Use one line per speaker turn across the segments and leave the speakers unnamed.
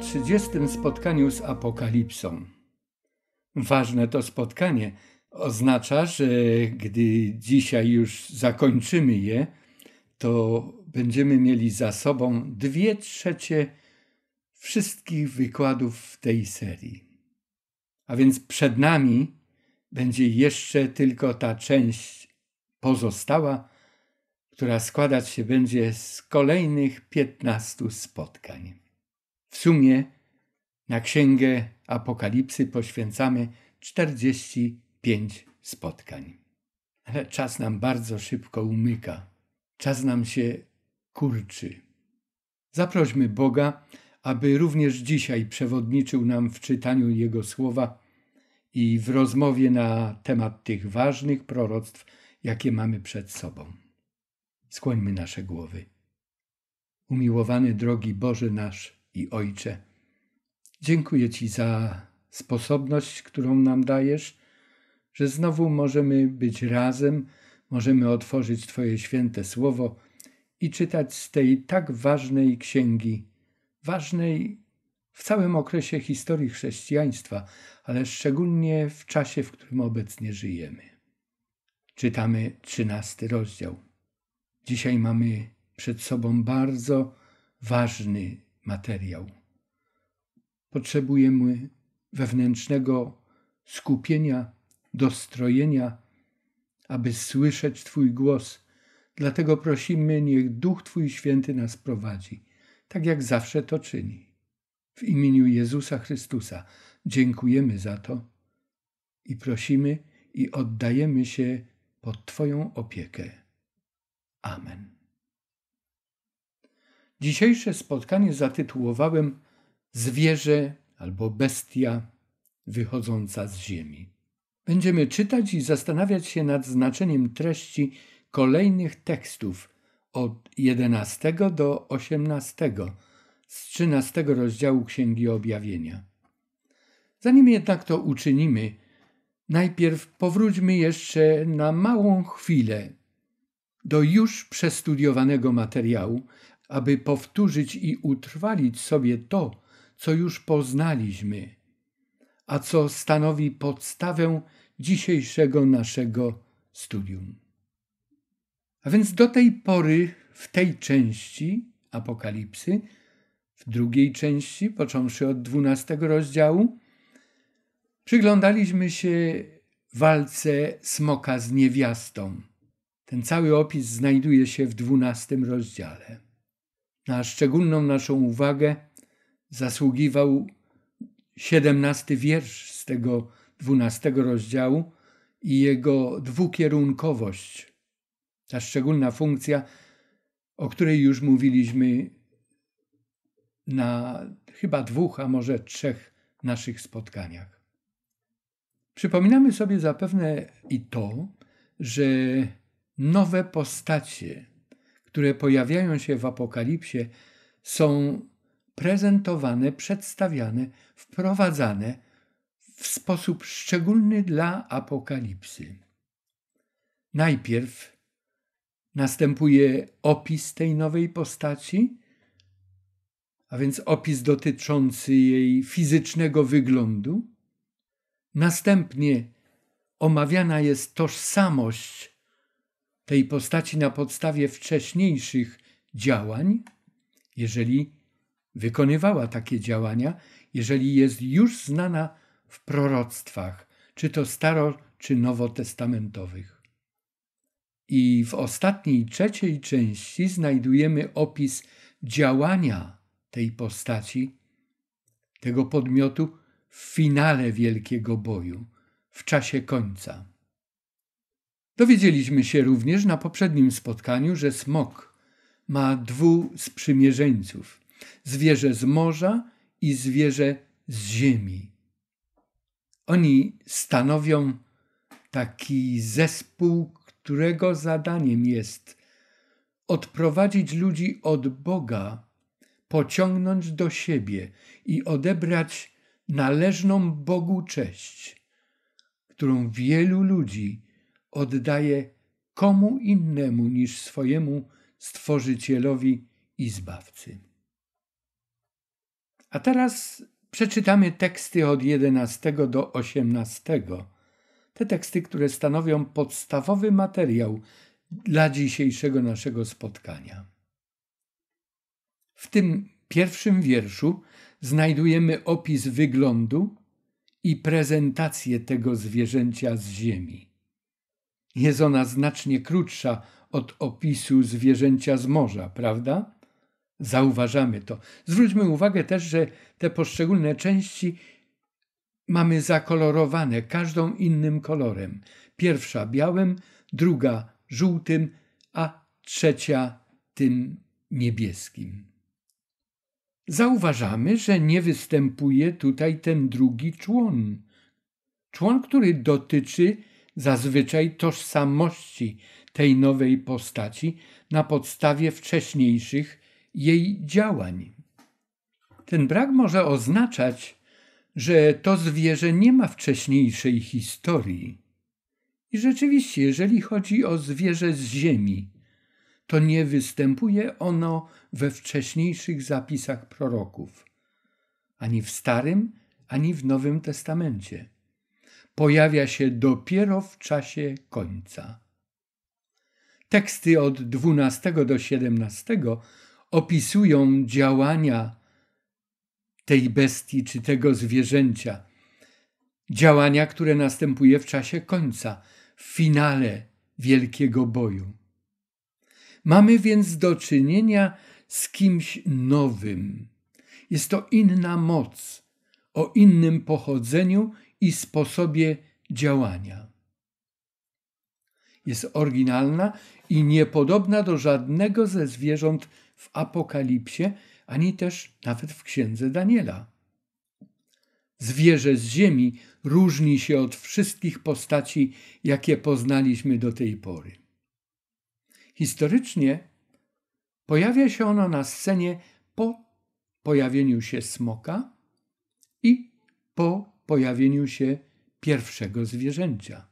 30. spotkaniu z Apokalipsą. Ważne to spotkanie oznacza, że gdy dzisiaj już zakończymy je, to będziemy mieli za sobą dwie trzecie wszystkich wykładów w tej serii. A więc przed nami będzie jeszcze tylko ta część pozostała, która składać się będzie z kolejnych 15 spotkań. W sumie na Księgę Apokalipsy poświęcamy 45 spotkań. Ale czas nam bardzo szybko umyka, czas nam się kurczy. Zaprośmy Boga, aby również dzisiaj przewodniczył nam w czytaniu Jego słowa i w rozmowie na temat tych ważnych proroctw, jakie mamy przed sobą. Skłońmy nasze głowy. Umiłowany drogi Boże nasz, i Ojcze. Dziękuję Ci za sposobność, którą nam dajesz, że znowu możemy być razem, możemy otworzyć Twoje święte słowo i czytać z tej tak ważnej księgi, ważnej w całym okresie historii chrześcijaństwa, ale szczególnie w czasie, w którym obecnie żyjemy. Czytamy trzynasty rozdział. Dzisiaj mamy przed sobą bardzo ważny materiał. Potrzebujemy wewnętrznego skupienia, dostrojenia, aby słyszeć Twój głos. Dlatego prosimy, niech Duch Twój święty nas prowadzi, tak jak zawsze to czyni. W imieniu Jezusa Chrystusa dziękujemy za to i prosimy i oddajemy się pod Twoją opiekę. Amen. Dzisiejsze spotkanie zatytułowałem Zwierzę albo bestia wychodząca z ziemi. Będziemy czytać i zastanawiać się nad znaczeniem treści kolejnych tekstów od 11 do 18 z 13 rozdziału Księgi Objawienia. Zanim jednak to uczynimy, najpierw powróćmy jeszcze na małą chwilę do już przestudiowanego materiału, aby powtórzyć i utrwalić sobie to, co już poznaliśmy, a co stanowi podstawę dzisiejszego naszego studium. A więc do tej pory w tej części Apokalipsy, w drugiej części, począwszy od dwunastego rozdziału, przyglądaliśmy się walce smoka z niewiastą. Ten cały opis znajduje się w dwunastym rozdziale. Na szczególną naszą uwagę zasługiwał siedemnasty wiersz z tego dwunastego rozdziału i jego dwukierunkowość. Ta szczególna funkcja, o której już mówiliśmy na chyba dwóch, a może trzech naszych spotkaniach. Przypominamy sobie zapewne i to, że nowe postacie które pojawiają się w Apokalipsie, są prezentowane, przedstawiane, wprowadzane w sposób szczególny dla Apokalipsy. Najpierw następuje opis tej nowej postaci, a więc opis dotyczący jej fizycznego wyglądu. Następnie omawiana jest tożsamość tej postaci na podstawie wcześniejszych działań, jeżeli wykonywała takie działania, jeżeli jest już znana w proroctwach, czy to staro, czy nowotestamentowych. I w ostatniej, trzeciej części znajdujemy opis działania tej postaci, tego podmiotu w finale wielkiego boju, w czasie końca. Dowiedzieliśmy się również na poprzednim spotkaniu, że smok ma dwóch sprzymierzeńców: zwierzę z morza i zwierzę z ziemi. Oni stanowią taki zespół, którego zadaniem jest odprowadzić ludzi od Boga, pociągnąć do siebie i odebrać należną Bogu cześć, którą wielu ludzi oddaje komu innemu niż swojemu Stworzycielowi i Zbawcy. A teraz przeczytamy teksty od 11 do 18. Te teksty, które stanowią podstawowy materiał dla dzisiejszego naszego spotkania. W tym pierwszym wierszu znajdujemy opis wyglądu i prezentację tego zwierzęcia z ziemi. Jest ona znacznie krótsza od opisu zwierzęcia z morza, prawda? Zauważamy to. Zwróćmy uwagę też, że te poszczególne części mamy zakolorowane każdą innym kolorem. Pierwsza białym, druga żółtym, a trzecia tym niebieskim. Zauważamy, że nie występuje tutaj ten drugi człon. Człon, który dotyczy zazwyczaj tożsamości tej nowej postaci na podstawie wcześniejszych jej działań. Ten brak może oznaczać, że to zwierzę nie ma wcześniejszej historii. I rzeczywiście, jeżeli chodzi o zwierzę z ziemi, to nie występuje ono we wcześniejszych zapisach proroków, ani w Starym, ani w Nowym Testamencie pojawia się dopiero w czasie końca. Teksty od 12 do 17 opisują działania tej bestii czy tego zwierzęcia. Działania, które następuje w czasie końca, w finale wielkiego boju. Mamy więc do czynienia z kimś nowym. Jest to inna moc, o innym pochodzeniu i sposobie działania. Jest oryginalna i niepodobna do żadnego ze zwierząt w Apokalipsie, ani też nawet w księdze Daniela. Zwierzę z ziemi różni się od wszystkich postaci, jakie poznaliśmy do tej pory. Historycznie pojawia się ono na scenie po pojawieniu się smoka i po pojawieniu się pierwszego zwierzęcia.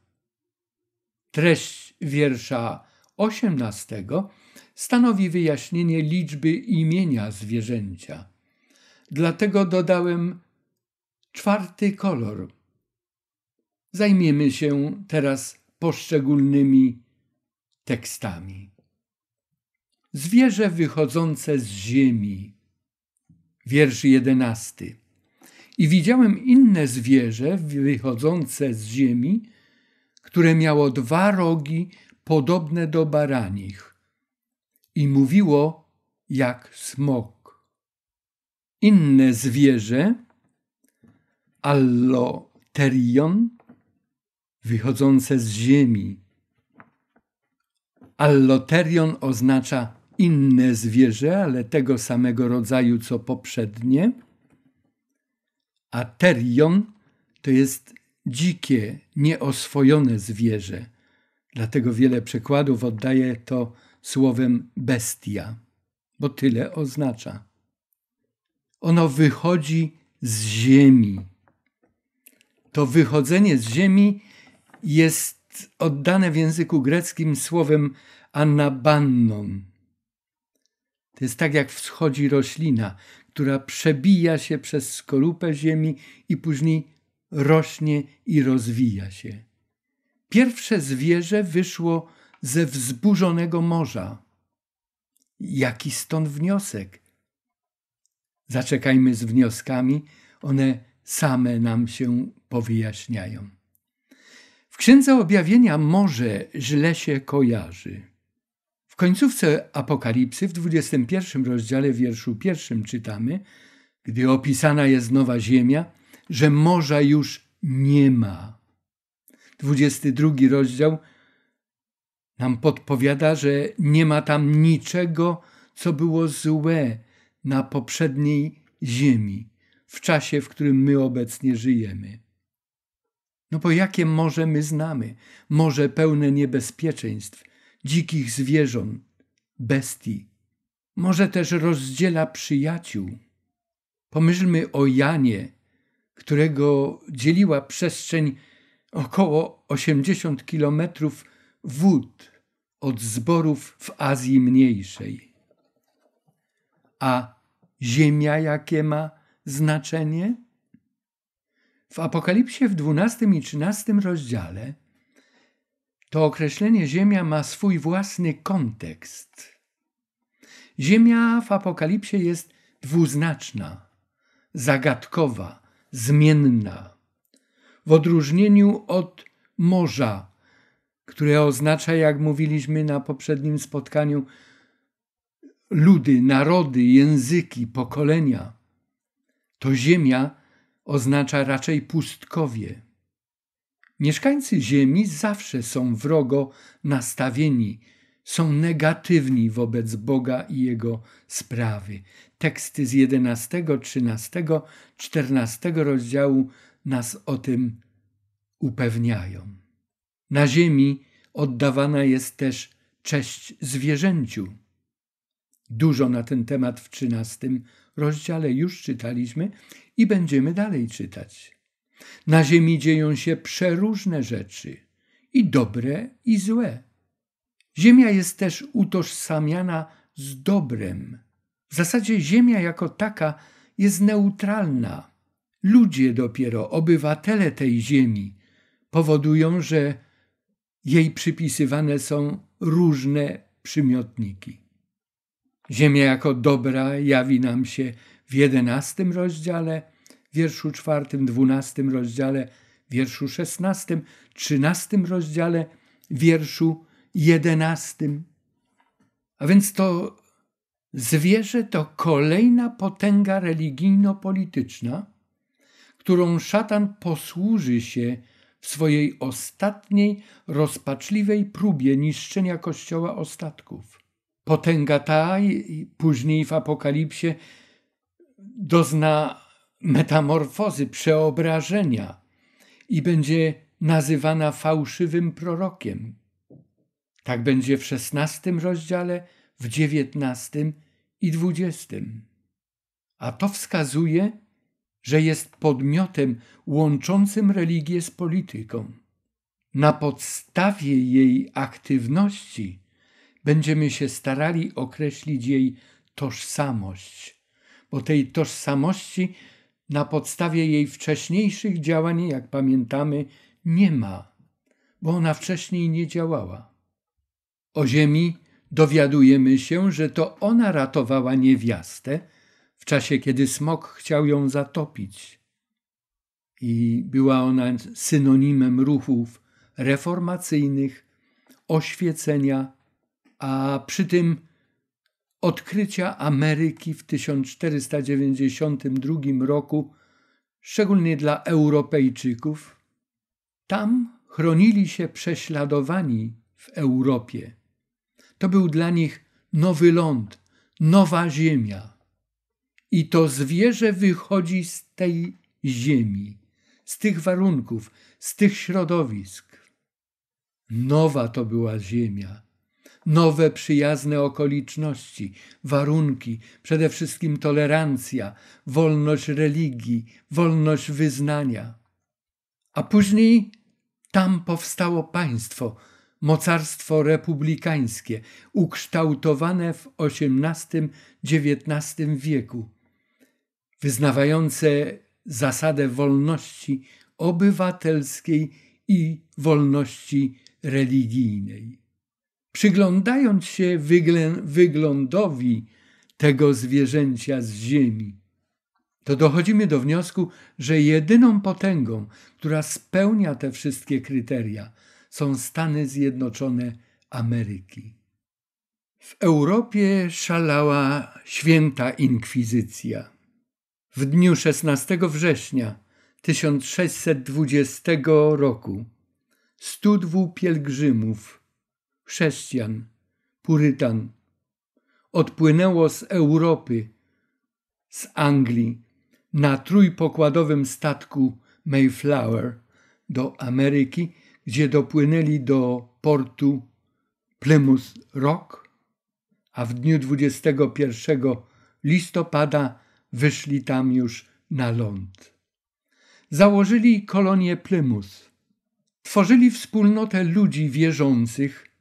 Treść wiersza osiemnastego stanowi wyjaśnienie liczby imienia zwierzęcia. Dlatego dodałem czwarty kolor. Zajmiemy się teraz poszczególnymi tekstami. Zwierzę wychodzące z ziemi. Wiersz jedenasty. I widziałem inne zwierzę wychodzące z ziemi, które miało dwa rogi podobne do baranich i mówiło jak smok. Inne zwierzę, alloterion, wychodzące z ziemi. Alloterion oznacza inne zwierzę, ale tego samego rodzaju co poprzednie – a terion to jest dzikie, nieoswojone zwierzę. Dlatego wiele przekładów oddaje to słowem bestia, bo tyle oznacza. Ono wychodzi z ziemi. To wychodzenie z ziemi jest oddane w języku greckim słowem anabannon. To jest tak jak wschodzi roślina, która przebija się przez skorupę ziemi i później rośnie i rozwija się. Pierwsze zwierzę wyszło ze wzburzonego morza. Jaki stąd wniosek? Zaczekajmy z wnioskami, one same nam się powyjaśniają. W Księdze Objawienia morze źle się kojarzy. W końcówce Apokalipsy w 21 rozdziale wierszu pierwszym czytamy, gdy opisana jest nowa ziemia, że morza już nie ma. 22 rozdział nam podpowiada, że nie ma tam niczego, co było złe na poprzedniej ziemi, w czasie, w którym my obecnie żyjemy. No bo jakie morze my znamy? Morze pełne niebezpieczeństw – dzikich zwierząt, bestii. Może też rozdziela przyjaciół. Pomyślmy o Janie, którego dzieliła przestrzeń około 80 kilometrów wód od zborów w Azji Mniejszej. A ziemia jakie ma znaczenie? W Apokalipsie w 12 i 13 rozdziale to określenie Ziemia ma swój własny kontekst. Ziemia w Apokalipsie jest dwuznaczna, zagadkowa, zmienna, w odróżnieniu od morza, które oznacza, jak mówiliśmy na poprzednim spotkaniu, ludy, narody, języki, pokolenia. To ziemia oznacza raczej pustkowie. Mieszkańcy Ziemi zawsze są wrogo nastawieni, są negatywni wobec Boga i Jego sprawy. Teksty z 11, 13, 14 rozdziału nas o tym upewniają. Na Ziemi oddawana jest też cześć zwierzęciu. Dużo na ten temat w 13 rozdziale już czytaliśmy i będziemy dalej czytać. Na ziemi dzieją się przeróżne rzeczy, i dobre, i złe. Ziemia jest też utożsamiana z dobrem. W zasadzie ziemia jako taka jest neutralna. Ludzie dopiero, obywatele tej ziemi, powodują, że jej przypisywane są różne przymiotniki. Ziemia jako dobra jawi nam się w jedenastym rozdziale – wierszu czwartym, dwunastym rozdziale, wierszu szesnastym, trzynastym rozdziale, wierszu jedenastym. A więc to zwierzę to kolejna potęga religijno-polityczna, którą szatan posłuży się w swojej ostatniej, rozpaczliwej próbie niszczenia Kościoła ostatków. Potęga ta później w Apokalipsie dozna metamorfozy, przeobrażenia i będzie nazywana fałszywym prorokiem. Tak będzie w szesnastym rozdziale, w dziewiętnastym i dwudziestym. A to wskazuje, że jest podmiotem łączącym religię z polityką. Na podstawie jej aktywności będziemy się starali określić jej tożsamość, bo tej tożsamości na podstawie jej wcześniejszych działań, jak pamiętamy, nie ma, bo ona wcześniej nie działała. O ziemi dowiadujemy się, że to ona ratowała niewiastę w czasie, kiedy smok chciał ją zatopić. I była ona synonimem ruchów reformacyjnych, oświecenia, a przy tym odkrycia Ameryki w 1492 roku, szczególnie dla Europejczyków. Tam chronili się prześladowani w Europie. To był dla nich nowy ląd, nowa ziemia. I to zwierzę wychodzi z tej ziemi, z tych warunków, z tych środowisk. Nowa to była ziemia, nowe przyjazne okoliczności, warunki, przede wszystkim tolerancja, wolność religii, wolność wyznania. A później tam powstało państwo, mocarstwo republikańskie, ukształtowane w XVIII-XIX wieku, wyznawające zasadę wolności obywatelskiej i wolności religijnej przyglądając się wyglę- wyglądowi tego zwierzęcia z ziemi, to dochodzimy do wniosku, że jedyną potęgą, która spełnia te wszystkie kryteria, są Stany Zjednoczone Ameryki. W Europie szalała święta inkwizycja. W dniu 16 września 1620 roku 102 pielgrzymów chrześcijan, purytan. Odpłynęło z Europy, z Anglii, na trójpokładowym statku Mayflower do Ameryki, gdzie dopłynęli do portu Plymouth Rock, a w dniu 21 listopada wyszli tam już na ląd. Założyli kolonię Plymouth. Tworzyli wspólnotę ludzi wierzących,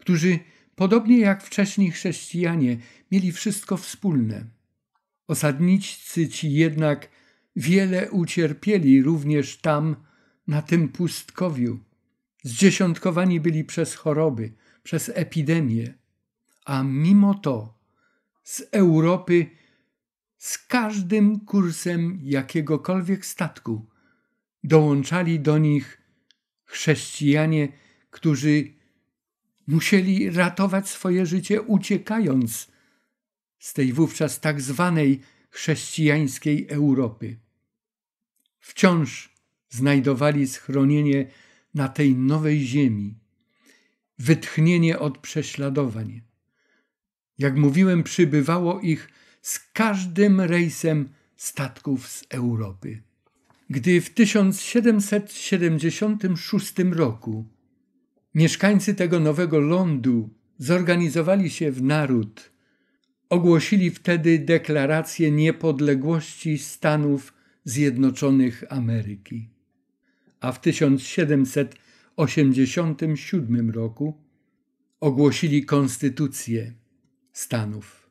którzy, podobnie jak wcześni chrześcijanie, mieli wszystko wspólne. Osadnicy ci jednak wiele ucierpieli również tam, na tym pustkowiu. Zdziesiątkowani byli przez choroby, przez epidemie, a mimo to z Europy z każdym kursem jakiegokolwiek statku dołączali do nich chrześcijanie, którzy musieli ratować swoje życie uciekając z tej wówczas tak zwanej chrześcijańskiej Europy. Wciąż znajdowali schronienie na tej nowej ziemi, wytchnienie od prześladowań. Jak mówiłem, przybywało ich z każdym rejsem statków z Europy. Gdy w 1776 roku Mieszkańcy tego nowego lądu zorganizowali się w naród. Ogłosili wtedy deklarację niepodległości Stanów Zjednoczonych Ameryki. A w 1787 roku ogłosili konstytucję Stanów.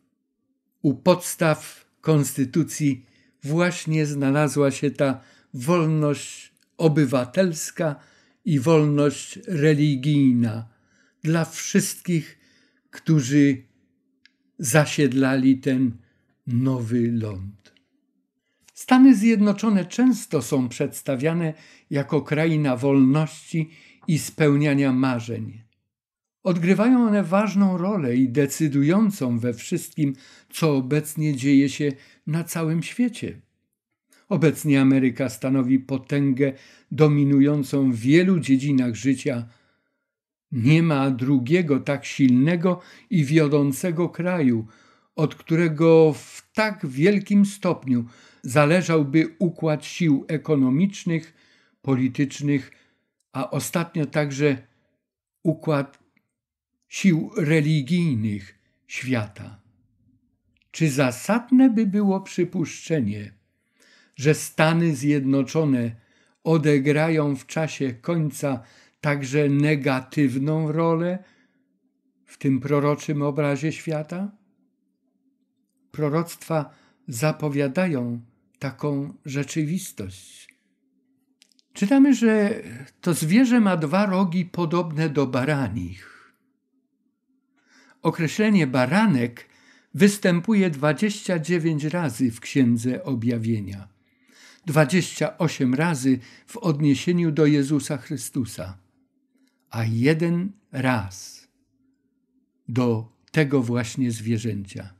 U podstaw konstytucji właśnie znalazła się ta wolność obywatelska i wolność religijna dla wszystkich, którzy zasiedlali ten nowy ląd. Stany Zjednoczone często są przedstawiane jako kraina wolności i spełniania marzeń. Odgrywają one ważną rolę i decydującą we wszystkim, co obecnie dzieje się na całym świecie. Obecnie Ameryka stanowi potęgę dominującą w wielu dziedzinach życia. Nie ma drugiego tak silnego i wiodącego kraju, od którego w tak wielkim stopniu zależałby układ sił ekonomicznych, politycznych, a ostatnio także układ sił religijnych świata. Czy zasadne by było przypuszczenie, że Stany Zjednoczone odegrają w czasie końca także negatywną rolę w tym proroczym obrazie świata? Proroctwa zapowiadają taką rzeczywistość. Czytamy, że to zwierzę ma dwa rogi podobne do baranich. Określenie baranek występuje 29 razy w Księdze Objawienia. 28 razy w odniesieniu do Jezusa Chrystusa, a jeden raz do tego właśnie zwierzęcia.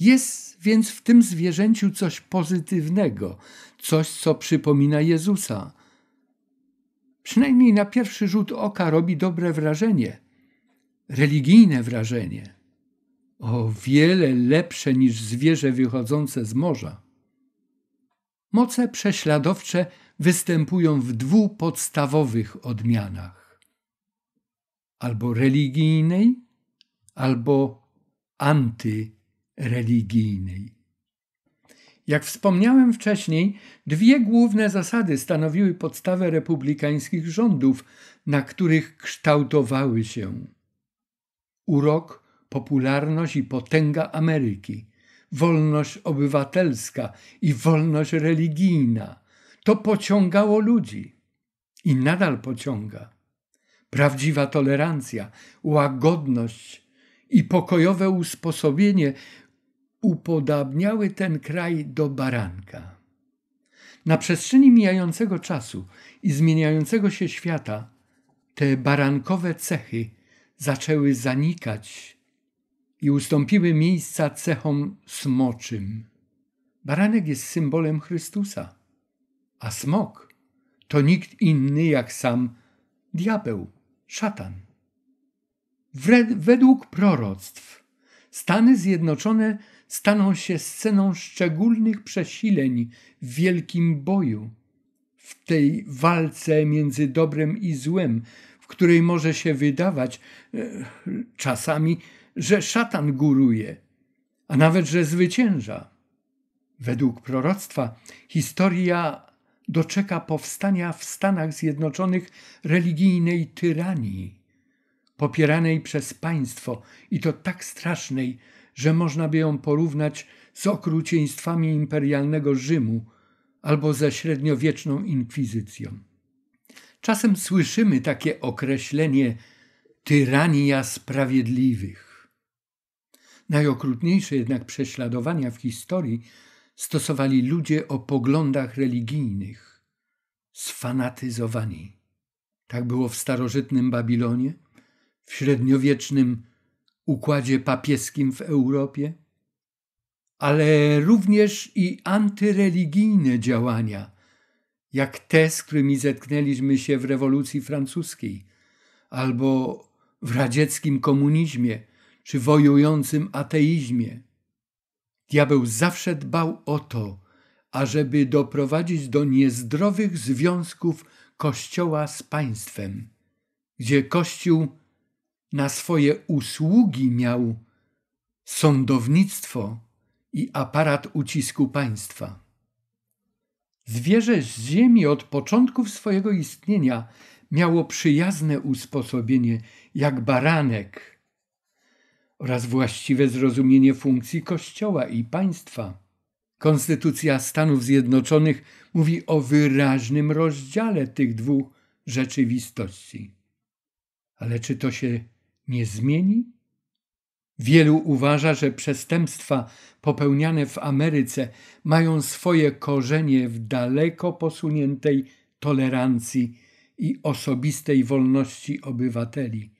Jest więc w tym zwierzęciu coś pozytywnego, coś, co przypomina Jezusa. Przynajmniej na pierwszy rzut oka robi dobre wrażenie, religijne wrażenie. O wiele lepsze niż zwierzę wychodzące z morza. Moce prześladowcze występują w dwóch podstawowych odmianach: albo religijnej, albo antyreligijnej. Jak wspomniałem wcześniej, dwie główne zasady stanowiły podstawę republikańskich rządów, na których kształtowały się urok, popularność i potęga Ameryki, wolność obywatelska i wolność religijna. To pociągało ludzi i nadal pociąga. Prawdziwa tolerancja, łagodność i pokojowe usposobienie upodabniały ten kraj do baranka. Na przestrzeni mijającego czasu i zmieniającego się świata te barankowe cechy zaczęły zanikać i ustąpiły miejsca cechom smoczym. Baranek jest symbolem Chrystusa, a smok to nikt inny jak sam diabeł, szatan. Według proroctw Stany Zjednoczone staną się sceną szczególnych przesileń w wielkim boju, w tej walce między dobrem i złem, w której może się wydawać e, czasami, że szatan góruje, a nawet że zwycięża. Według proroctwa historia doczeka powstania w Stanach Zjednoczonych religijnej tyranii, popieranej przez państwo i to tak strasznej, że można by ją porównać z okrucieństwami imperialnego Rzymu albo ze średniowieczną inkwizycją. Czasem słyszymy takie określenie tyrania sprawiedliwych. Najokrutniejsze jednak prześladowania w historii stosowali ludzie o poglądach religijnych, sfanatyzowani. Tak było w starożytnym Babilonie, w średniowiecznym układzie papieskim w Europie, ale również i antyreligijne działania, jak te, z którymi zetknęliśmy się w rewolucji francuskiej albo w radzieckim komunizmie – czy wojującym ateizmie. Diabeł zawsze dbał o to, ażeby doprowadzić do niezdrowych związków Kościoła z państwem, gdzie Kościół na swoje usługi miał sądownictwo i aparat ucisku państwa. Zwierzę z ziemi od początków swojego istnienia miało przyjazne usposobienie, jak baranek, oraz właściwe zrozumienie funkcji Kościoła i państwa. Konstytucja Stanów Zjednoczonych mówi o wyraźnym rozdziale tych dwóch rzeczywistości. Ale czy to się nie zmieni? Wielu uważa, że przestępstwa popełniane w Ameryce mają swoje korzenie w daleko posuniętej tolerancji i osobistej wolności obywateli.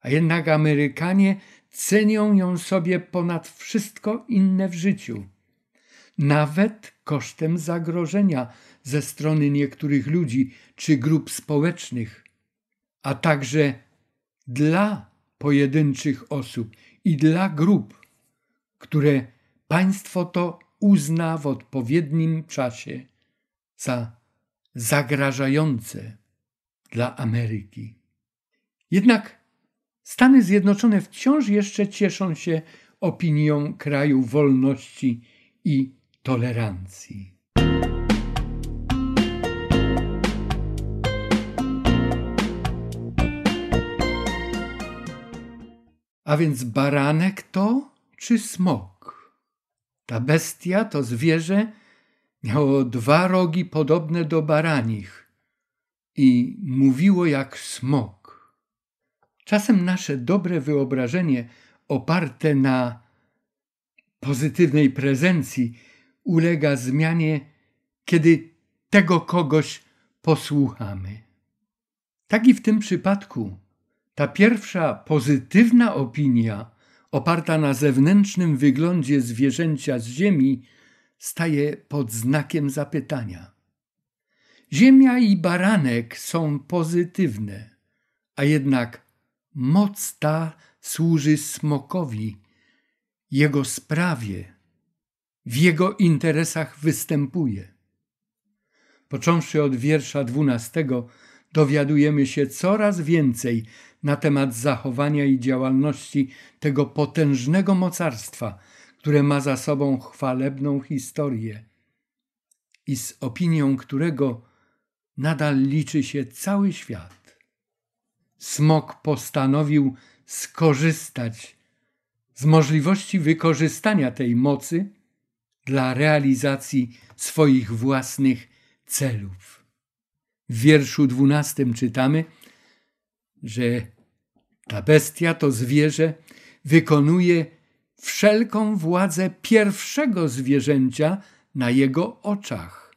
A jednak Amerykanie cenią ją sobie ponad wszystko inne w życiu, nawet kosztem zagrożenia ze strony niektórych ludzi czy grup społecznych, a także dla pojedynczych osób i dla grup, które państwo to uzna w odpowiednim czasie za zagrażające dla Ameryki. Jednak Stany Zjednoczone wciąż jeszcze cieszą się opinią kraju wolności i tolerancji. A więc baranek to czy smok? Ta bestia, to zwierzę, miało dwa rogi podobne do baranich i mówiło jak smok. Czasem nasze dobre wyobrażenie oparte na pozytywnej prezencji ulega zmianie, kiedy tego kogoś posłuchamy. Tak i w tym przypadku ta pierwsza pozytywna opinia, oparta na zewnętrznym wyglądzie zwierzęcia z ziemi, staje pod znakiem zapytania. Ziemia i baranek są pozytywne, a jednak Moc ta służy smokowi, jego sprawie, w jego interesach występuje. Począwszy od wiersza dwunastego, dowiadujemy się coraz więcej na temat zachowania i działalności tego potężnego mocarstwa, które ma za sobą chwalebną historię i z opinią którego nadal liczy się cały świat. Smok postanowił skorzystać z możliwości wykorzystania tej mocy dla realizacji swoich własnych celów. W wierszu dwunastym czytamy, że ta bestia, to zwierzę, wykonuje wszelką władzę pierwszego zwierzęcia na jego oczach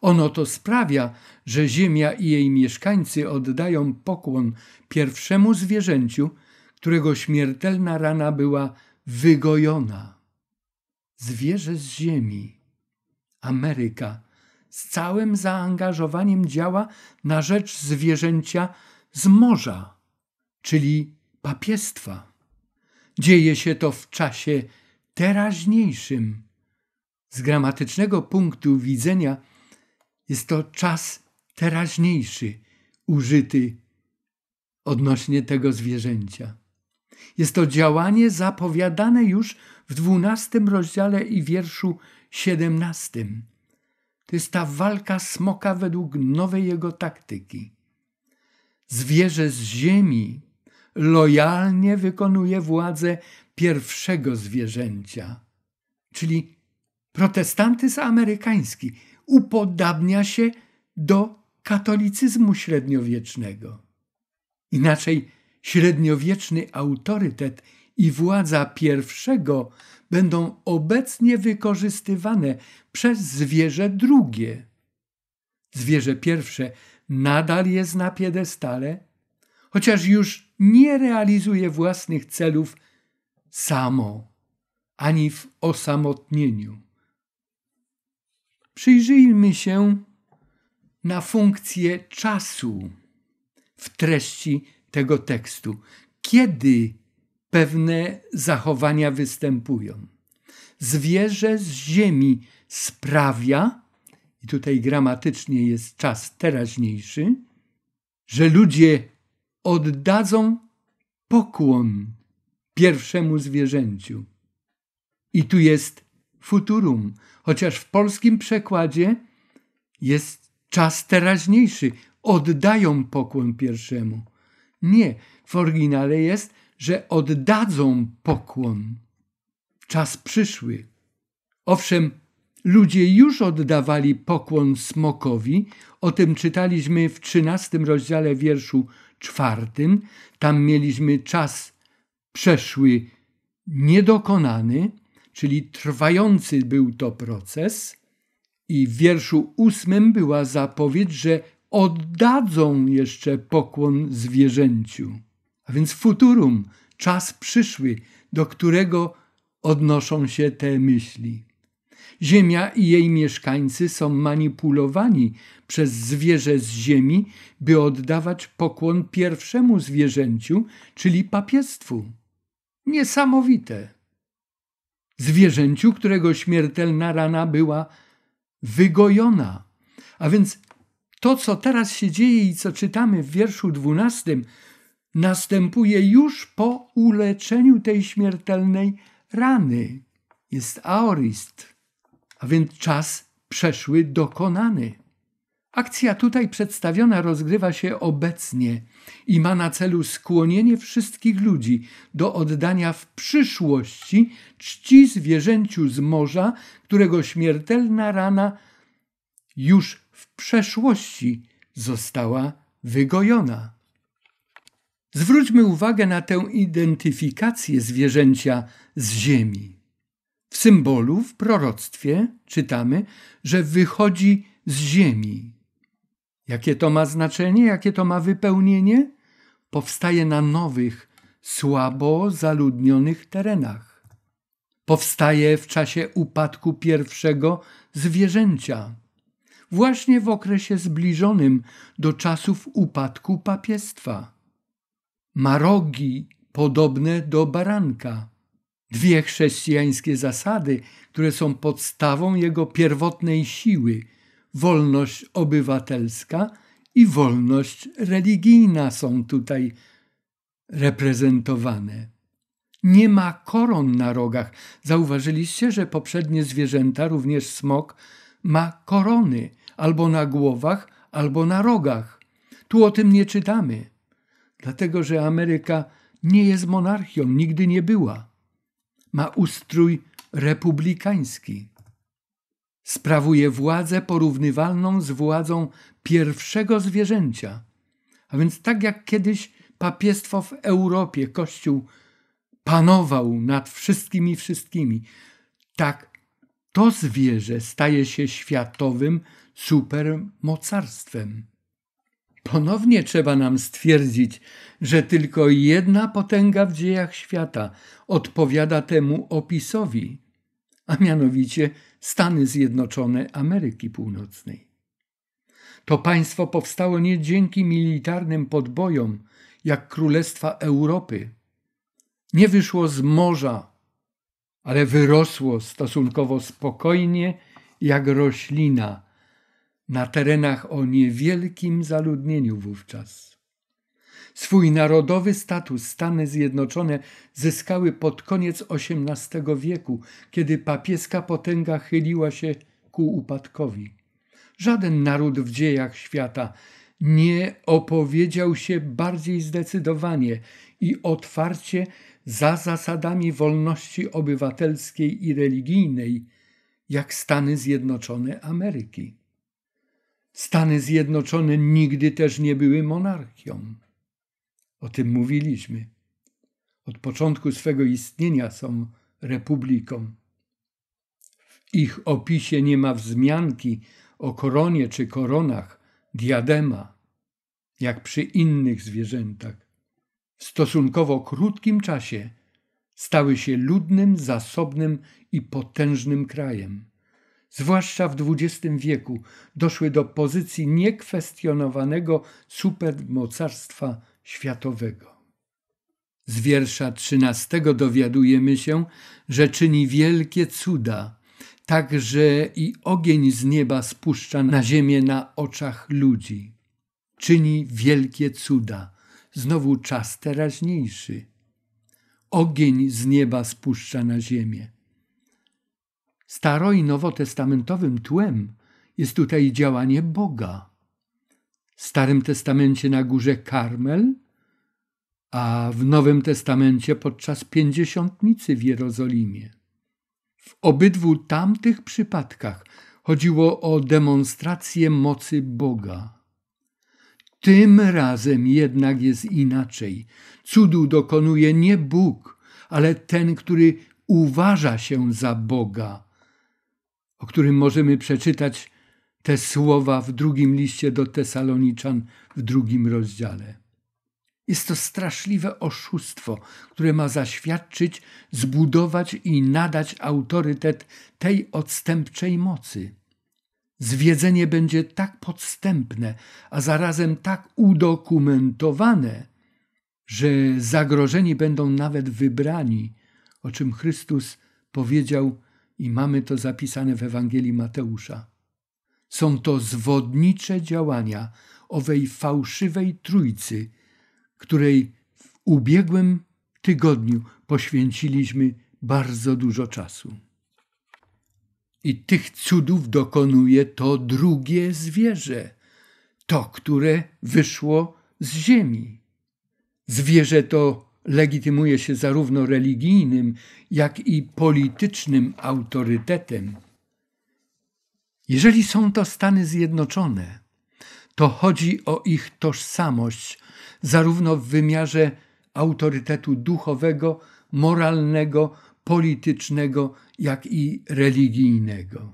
ono to sprawia, że ziemia i jej mieszkańcy oddają pokłon pierwszemu zwierzęciu, którego śmiertelna rana była wygojona. Zwierzę z ziemi. Ameryka z całym zaangażowaniem działa na rzecz zwierzęcia z morza, czyli papiestwa. Dzieje się to w czasie teraźniejszym. Z gramatycznego punktu widzenia jest to czas teraźniejszy użyty odnośnie tego zwierzęcia. Jest to działanie zapowiadane już w dwunastym rozdziale i wierszu siedemnastym. To jest ta walka smoka według nowej jego taktyki. Zwierzę z ziemi lojalnie wykonuje władzę pierwszego zwierzęcia, czyli protestantyzm amerykański upodabnia się do katolicyzmu średniowiecznego. Inaczej średniowieczny autorytet i władza pierwszego będą obecnie wykorzystywane przez zwierzę drugie. Zwierzę pierwsze nadal jest na piedestale, chociaż już nie realizuje własnych celów samo, ani w osamotnieniu. Przyjrzyjmy się na funkcję czasu w treści tego tekstu. Kiedy pewne zachowania występują? Zwierzę z ziemi sprawia, i tutaj gramatycznie jest czas teraźniejszy, że ludzie oddadzą pokłon pierwszemu zwierzęciu. I tu jest futurum chociaż w polskim przekładzie jest czas teraźniejszy. Oddają pokłon pierwszemu. Nie, w oryginale jest, że oddadzą pokłon. Czas przyszły. Owszem, ludzie już oddawali pokłon smokowi, o tym czytaliśmy w trzynastym rozdziale wierszu czwartym. Tam mieliśmy czas przeszły niedokonany, czyli trwający był to proces, i w wierszu ósmym była zapowiedź, że oddadzą jeszcze pokłon zwierzęciu, a więc futurum, czas przyszły, do którego odnoszą się te myśli. Ziemia i jej mieszkańcy są manipulowani przez zwierzę z ziemi, by oddawać pokłon pierwszemu zwierzęciu, czyli papiestwu. Niesamowite zwierzęciu, którego śmiertelna rana była wygojona. A więc to, co teraz się dzieje i co czytamy w wierszu dwunastym, następuje już po uleczeniu tej śmiertelnej rany. Jest aorist, a więc czas przeszły dokonany. Akcja tutaj przedstawiona rozgrywa się obecnie i ma na celu skłonienie wszystkich ludzi do oddania w przyszłości czci zwierzęciu z morza, którego śmiertelna rana już w przeszłości została wygojona. Zwróćmy uwagę na tę identyfikację zwierzęcia z ziemi. W symbolu, w proroctwie czytamy, że wychodzi z ziemi. Jakie to ma znaczenie, jakie to ma wypełnienie? Powstaje na nowych, słabo zaludnionych terenach. Powstaje w czasie upadku pierwszego zwierzęcia, właśnie w okresie zbliżonym do czasów upadku papiestwa. Ma rogi podobne do baranka. Dwie chrześcijańskie zasady, które są podstawą jego pierwotnej siły – wolność obywatelska i wolność religijna są tutaj reprezentowane. Nie ma koron na rogach. Zauważyliście, że poprzednie zwierzęta, również smok, ma korony albo na głowach, albo na rogach. Tu o tym nie czytamy, dlatego że Ameryka nie jest monarchią, nigdy nie była. Ma ustrój republikański sprawuje władzę porównywalną z władzą pierwszego zwierzęcia. A więc tak jak kiedyś papiestwo w Europie, Kościół panował nad wszystkimi wszystkimi, tak to zwierzę staje się światowym supermocarstwem. Ponownie trzeba nam stwierdzić, że tylko jedna potęga w dziejach świata odpowiada temu opisowi, a mianowicie – Stany Zjednoczone Ameryki Północnej. To państwo powstało nie dzięki militarnym podbojom, jak Królestwa Europy. Nie wyszło z morza, ale wyrosło stosunkowo spokojnie, jak roślina, na terenach o niewielkim zaludnieniu wówczas. Swój narodowy status Stany Zjednoczone zyskały pod koniec XVIII wieku, kiedy papieska potęga chyliła się ku upadkowi. Żaden naród w dziejach świata nie opowiedział się bardziej zdecydowanie i otwarcie za zasadami wolności obywatelskiej i religijnej, jak Stany Zjednoczone Ameryki. Stany Zjednoczone nigdy też nie były monarchią. O tym mówiliśmy. Od początku swego istnienia są republiką. W ich opisie nie ma wzmianki o koronie czy koronach, diadema, jak przy innych zwierzętach. W stosunkowo krótkim czasie stały się ludnym, zasobnym i potężnym krajem. Zwłaszcza w XX wieku doszły do pozycji niekwestionowanego supermocarstwa światowego. Z wiersza trzynastego dowiadujemy się, że czyni wielkie cuda, tak że i ogień z nieba spuszcza na ziemię na oczach ludzi. Czyni wielkie cuda, znowu czas teraźniejszy. Ogień z nieba spuszcza na ziemię. Staro i nowotestamentowym tłem jest tutaj działanie Boga Starym Testamencie na górze Karmel, a w Nowym Testamencie podczas pięćdziesiątnicy w Jerozolimie. W obydwu tamtych przypadkach chodziło o demonstrację mocy Boga. Tym razem jednak jest inaczej. Cudu dokonuje nie Bóg, ale ten, który uważa się za Boga, o którym możemy przeczytać te słowa w drugim liście do Tesaloniczan w drugim rozdziale. Jest to straszliwe oszustwo, które ma zaświadczyć, zbudować i nadać autorytet tej odstępczej mocy. Zwiedzenie będzie tak podstępne, a zarazem tak udokumentowane, że zagrożeni będą nawet wybrani, o czym Chrystus powiedział i mamy to zapisane w Ewangelii Mateusza. Są to zwodnicze działania owej fałszywej trójcy, której w ubiegłym tygodniu poświęciliśmy bardzo dużo czasu. I tych cudów dokonuje to drugie zwierzę, to, które wyszło z ziemi. Zwierzę to legitymuje się zarówno religijnym, jak i politycznym autorytetem. Jeżeli są to Stany Zjednoczone, to chodzi o ich tożsamość, zarówno w wymiarze autorytetu duchowego, moralnego, politycznego, jak i religijnego.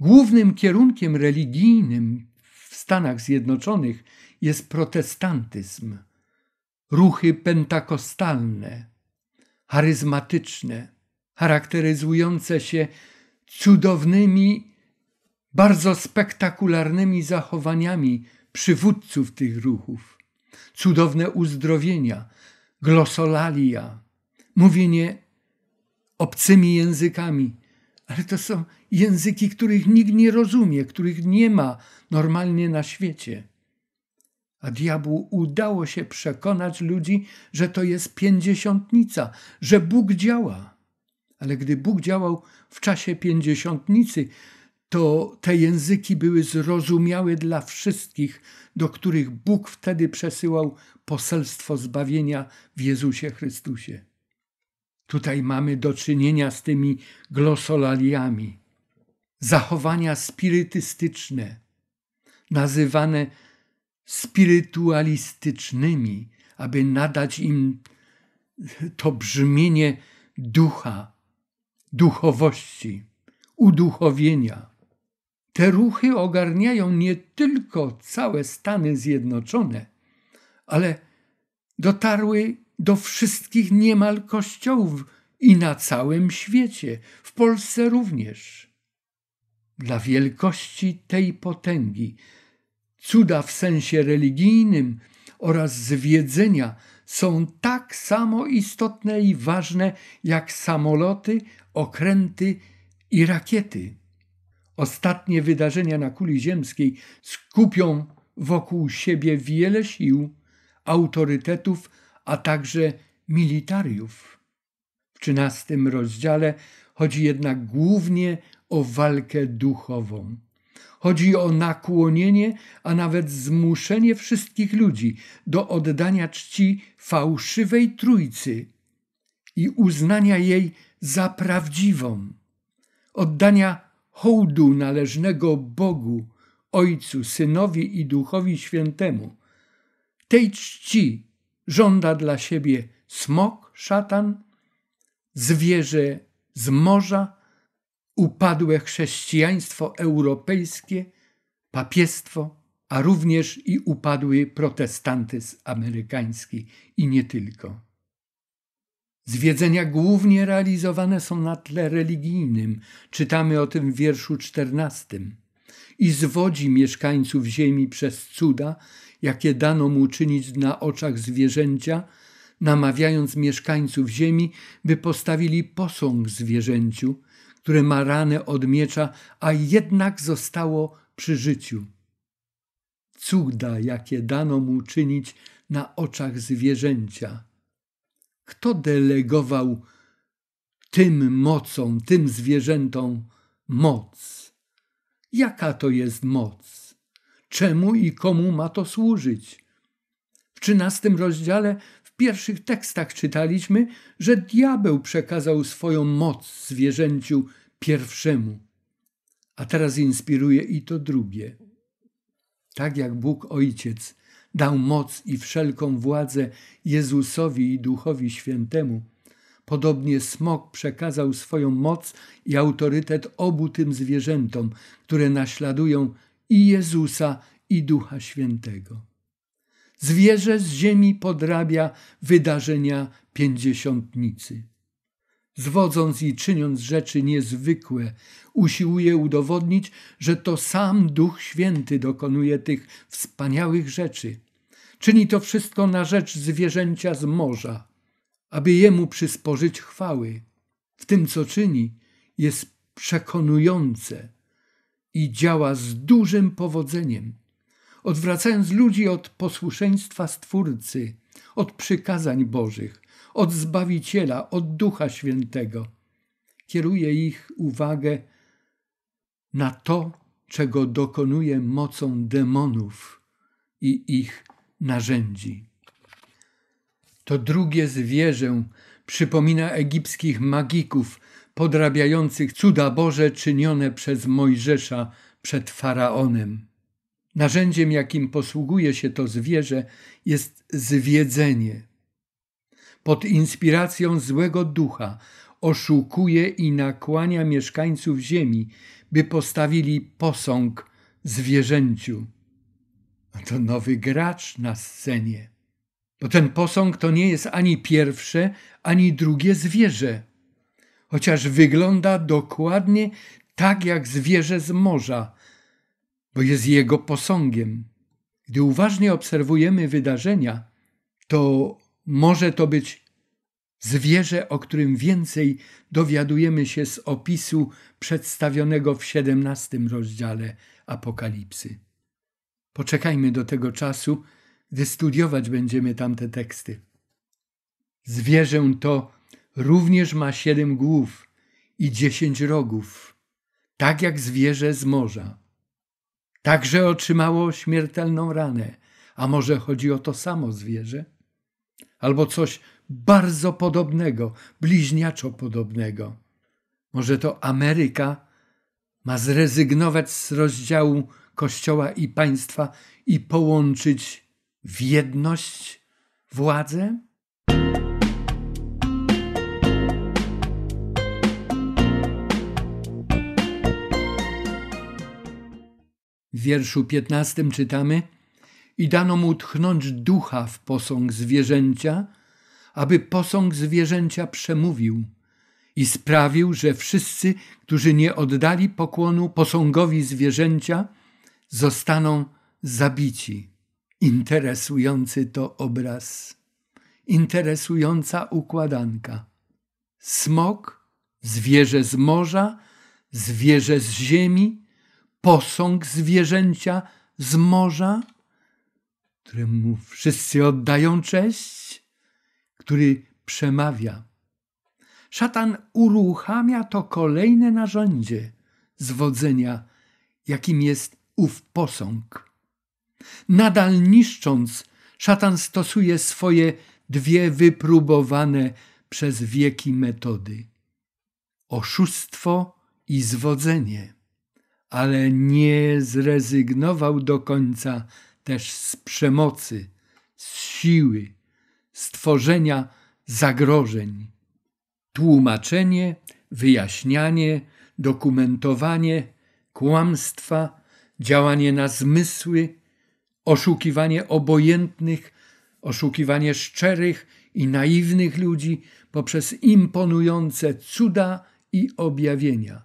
Głównym kierunkiem religijnym w Stanach Zjednoczonych jest protestantyzm, ruchy pentakostalne, charyzmatyczne, charakteryzujące się cudownymi bardzo spektakularnymi zachowaniami przywódców tych ruchów. Cudowne uzdrowienia, glosolalia, mówienie obcymi językami, ale to są języki, których nikt nie rozumie, których nie ma normalnie na świecie. A diabłu udało się przekonać ludzi, że to jest pięćdziesiątnica, że Bóg działa. Ale gdy Bóg działał w czasie pięćdziesiątnicy, to te języki były zrozumiałe dla wszystkich, do których Bóg wtedy przesyłał poselstwo zbawienia w Jezusie Chrystusie. Tutaj mamy do czynienia z tymi glosolaliami. Zachowania spirytystyczne, nazywane spirytualistycznymi, aby nadać im to brzmienie ducha, duchowości, uduchowienia. Te ruchy ogarniają nie tylko całe Stany Zjednoczone, ale dotarły do wszystkich niemal kościołów i na całym świecie, w Polsce również. Dla wielkości tej potęgi, cuda w sensie religijnym oraz zwiedzenia są tak samo istotne i ważne jak samoloty, okręty i rakiety ostatnie wydarzenia na kuli ziemskiej skupią wokół siebie wiele sił, autorytetów, a także militariów. W XIII rozdziale chodzi jednak głównie o walkę duchową. Chodzi o nakłonienie, a nawet zmuszenie wszystkich ludzi do oddania czci fałszywej trójcy i uznania jej za prawdziwą, oddania hołdu należnego Bogu, Ojcu, Synowi i Duchowi Świętemu. Tej czci żąda dla siebie smok, szatan, zwierzę z morza, upadłe chrześcijaństwo europejskie, papiestwo, a również i upadły protestantyzm amerykański i nie tylko. Zwiedzenia głównie realizowane są na tle religijnym. Czytamy o tym w wierszu czternastym. I zwodzi mieszkańców ziemi przez cuda, jakie dano mu czynić na oczach zwierzęcia, namawiając mieszkańców ziemi, by postawili posąg zwierzęciu, które ma ranę od miecza, a jednak zostało przy życiu. Cuda, jakie dano mu czynić na oczach zwierzęcia – kto delegował tym mocą, tym zwierzętom moc? Jaka to jest moc? Czemu i komu ma to służyć? W trzynastym rozdziale w pierwszych tekstach czytaliśmy, że diabeł przekazał swoją moc zwierzęciu pierwszemu, a teraz inspiruje i to drugie. Tak jak Bóg Ojciec dał moc i wszelką władzę Jezusowi i Duchowi Świętemu. Podobnie smok przekazał swoją moc i autorytet obu tym zwierzętom, które naśladują i Jezusa, i Ducha Świętego. Zwierzę z ziemi podrabia wydarzenia pięćdziesiątnicy. Zwodząc i czyniąc rzeczy niezwykłe, usiłuje udowodnić, że to sam Duch Święty dokonuje tych wspaniałych rzeczy – Czyni to wszystko na rzecz zwierzęcia z morza, aby jemu przysporzyć chwały. W tym, co czyni, jest przekonujące i działa z dużym powodzeniem, odwracając ludzi od posłuszeństwa Stwórcy, od przykazań Bożych, od Zbawiciela, od Ducha Świętego. Kieruje ich uwagę na to, czego dokonuje mocą demonów i ich narzędzi. To drugie zwierzę przypomina egipskich magików podrabiających cuda Boże czynione przez Mojżesza przed faraonem. Narzędziem, jakim posługuje się to zwierzę, jest zwiedzenie. Pod inspiracją złego ducha oszukuje i nakłania mieszkańców ziemi, by postawili posąg zwierzęciu to nowy gracz na scenie. Bo ten posąg to nie jest ani pierwsze, ani drugie zwierzę, chociaż wygląda dokładnie tak jak zwierzę z morza, bo jest jego posągiem. Gdy uważnie obserwujemy wydarzenia, to może to być zwierzę, o którym więcej dowiadujemy się z opisu przedstawionego w XVII rozdziale Apokalipsy. Poczekajmy do tego czasu, gdy studiować będziemy tamte teksty. Zwierzę to również ma siedem głów i dziesięć rogów, tak jak zwierzę z morza. Także otrzymało śmiertelną ranę, a może chodzi o to samo zwierzę? Albo coś bardzo podobnego, bliźniaczo podobnego. Może to Ameryka ma zrezygnować z rozdziału Kościoła i państwa i połączyć w jedność władzę? W wierszu 15 czytamy: I dano mu tchnąć ducha w posąg zwierzęcia, aby posąg zwierzęcia przemówił i sprawił, że wszyscy, którzy nie oddali pokłonu posągowi zwierzęcia, zostaną zabici. Interesujący to obraz, interesująca układanka. Smok, zwierzę z morza, zwierzę z ziemi, posąg zwierzęcia z morza, któremu wszyscy oddają cześć, który przemawia. Szatan uruchamia to kolejne narzędzie zwodzenia, jakim jest ów posąg. Nadal niszcząc, szatan stosuje swoje dwie wypróbowane przez wieki metody: oszustwo i zwodzenie, ale nie zrezygnował do końca też z przemocy, z siły, stworzenia zagrożeń. Tłumaczenie, wyjaśnianie, dokumentowanie kłamstwa działanie na zmysły, oszukiwanie obojętnych, oszukiwanie szczerych i naiwnych ludzi poprzez imponujące cuda i objawienia.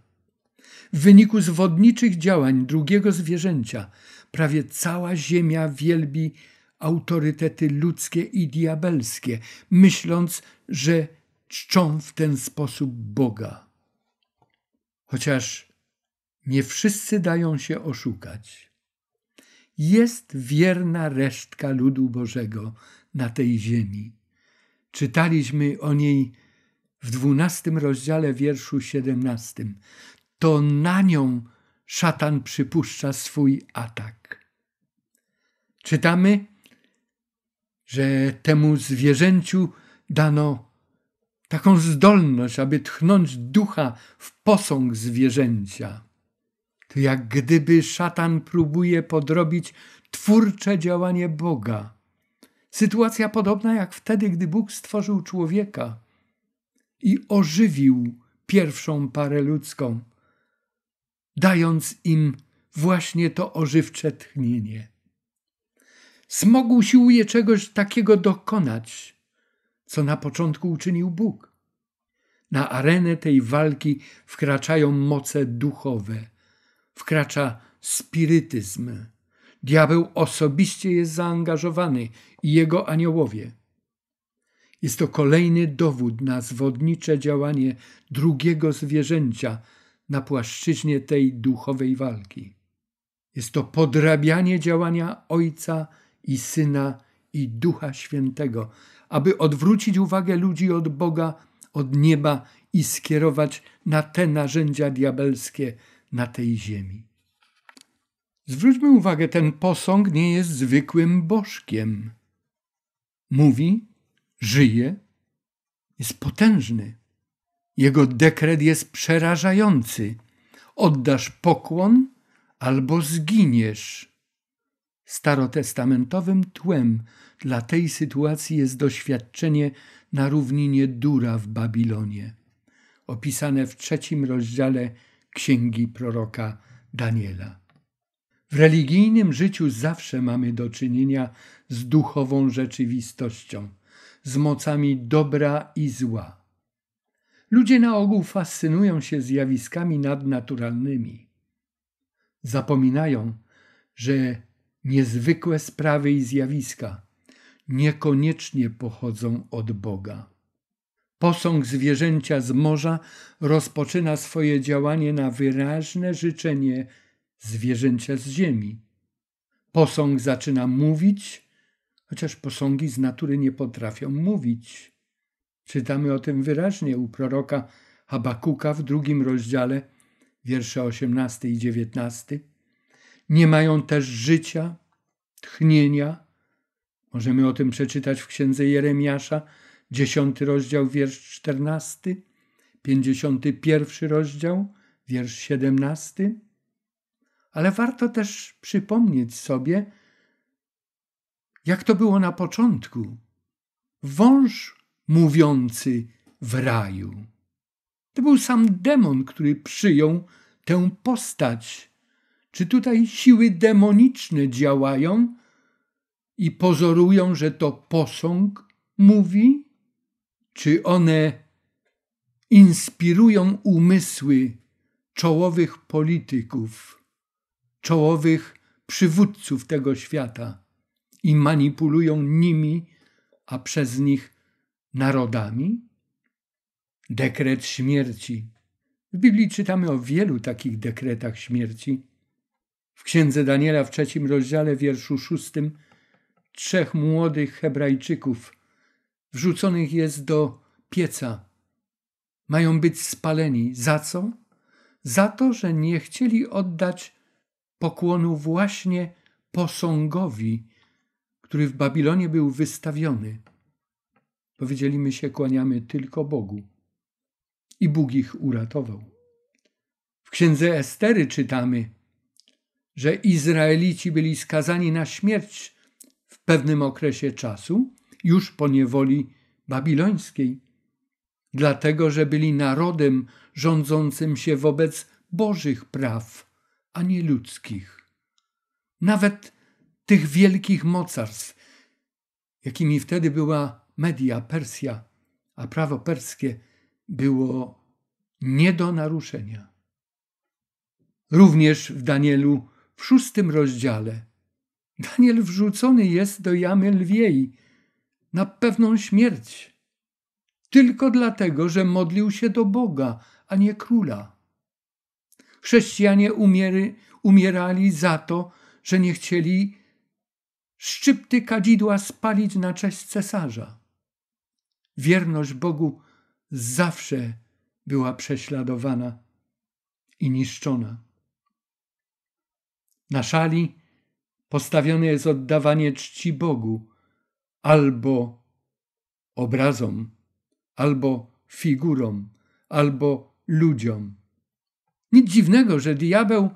W wyniku zwodniczych działań drugiego zwierzęcia prawie cała ziemia wielbi autorytety ludzkie i diabelskie, myśląc, że czczą w ten sposób Boga. Chociaż nie wszyscy dają się oszukać. Jest wierna resztka ludu Bożego na tej ziemi. Czytaliśmy o niej w dwunastym rozdziale wierszu siedemnastym. To na nią szatan przypuszcza swój atak. Czytamy, że temu zwierzęciu dano taką zdolność, aby tchnąć ducha w posąg zwierzęcia. To jak gdyby szatan próbuje podrobić twórcze działanie Boga. Sytuacja podobna jak wtedy, gdy Bóg stworzył człowieka i ożywił pierwszą parę ludzką, dając im właśnie to ożywcze tchnienie. Smog usiłuje czegoś takiego dokonać, co na początku uczynił Bóg. Na arenę tej walki wkraczają moce duchowe wkracza spirytyzm. Diabeł osobiście jest zaangażowany i jego aniołowie. Jest to kolejny dowód na zwodnicze działanie drugiego zwierzęcia na płaszczyźnie tej duchowej walki. Jest to podrabianie działania Ojca i Syna i Ducha Świętego, aby odwrócić uwagę ludzi od Boga, od nieba i skierować na te narzędzia diabelskie, na tej ziemi. Zwróćmy uwagę, ten posąg nie jest zwykłym bożkiem. Mówi, żyje, jest potężny. Jego dekret jest przerażający. Oddasz pokłon albo zginiesz. Starotestamentowym tłem dla tej sytuacji jest doświadczenie na równinie Dura w Babilonie, opisane w trzecim rozdziale księgi proroka Daniela. W religijnym życiu zawsze mamy do czynienia z duchową rzeczywistością, z mocami dobra i zła. Ludzie na ogół fascynują się zjawiskami nadnaturalnymi. Zapominają, że niezwykłe sprawy i zjawiska niekoniecznie pochodzą od Boga. Posąg zwierzęcia z morza rozpoczyna swoje działanie na wyraźne życzenie zwierzęcia z ziemi. Posąg zaczyna mówić, chociaż posągi z natury nie potrafią mówić. Czytamy o tym wyraźnie u proroka Habakuka w drugim rozdziale, wiersze 18 i 19. Nie mają też życia, tchnienia. Możemy o tym przeczytać w księdze Jeremiasza dziesiąty rozdział, wiersz czternasty pięćdziesiąty pierwszy rozdział, wiersz siedemnasty Ale warto też przypomnieć sobie, jak to było na początku. Wąż mówiący w raju. To był sam demon, który przyjął tę postać. Czy tutaj siły demoniczne działają i pozorują, że to posąg mówi? Czy one inspirują umysły czołowych polityków, czołowych przywódców tego świata i manipulują nimi, a przez nich narodami? Dekret śmierci. W Biblii czytamy o wielu takich dekretach śmierci. W księdze Daniela w trzecim rozdziale, wierszu szóstym, trzech młodych Hebrajczyków wrzuconych jest do pieca. Mają być spaleni. Za co? Za to, że nie chcieli oddać pokłonu właśnie posągowi, który w Babilonie był wystawiony. Powiedzieli: My się kłaniamy tylko Bogu. I Bóg ich uratował. W księdze Estery czytamy, że Izraelici byli skazani na śmierć w pewnym okresie czasu, już po niewoli babilońskiej, dlatego że byli narodem rządzącym się wobec Bożych praw, a nie ludzkich. Nawet tych wielkich mocarstw, jakimi wtedy była Media, Persja, a prawo perskie było nie do naruszenia. Również w Danielu w szóstym rozdziale Daniel wrzucony jest do jamy lwiej, na pewną śmierć, tylko dlatego, że modlił się do Boga, a nie króla. Chrześcijanie umiery, umierali za to, że nie chcieli szczypty kadzidła spalić na cześć cesarza. Wierność Bogu zawsze była prześladowana i niszczona. Na szali postawione jest oddawanie czci Bogu, albo obrazom, albo figurom, albo ludziom. Nic dziwnego, że diabeł,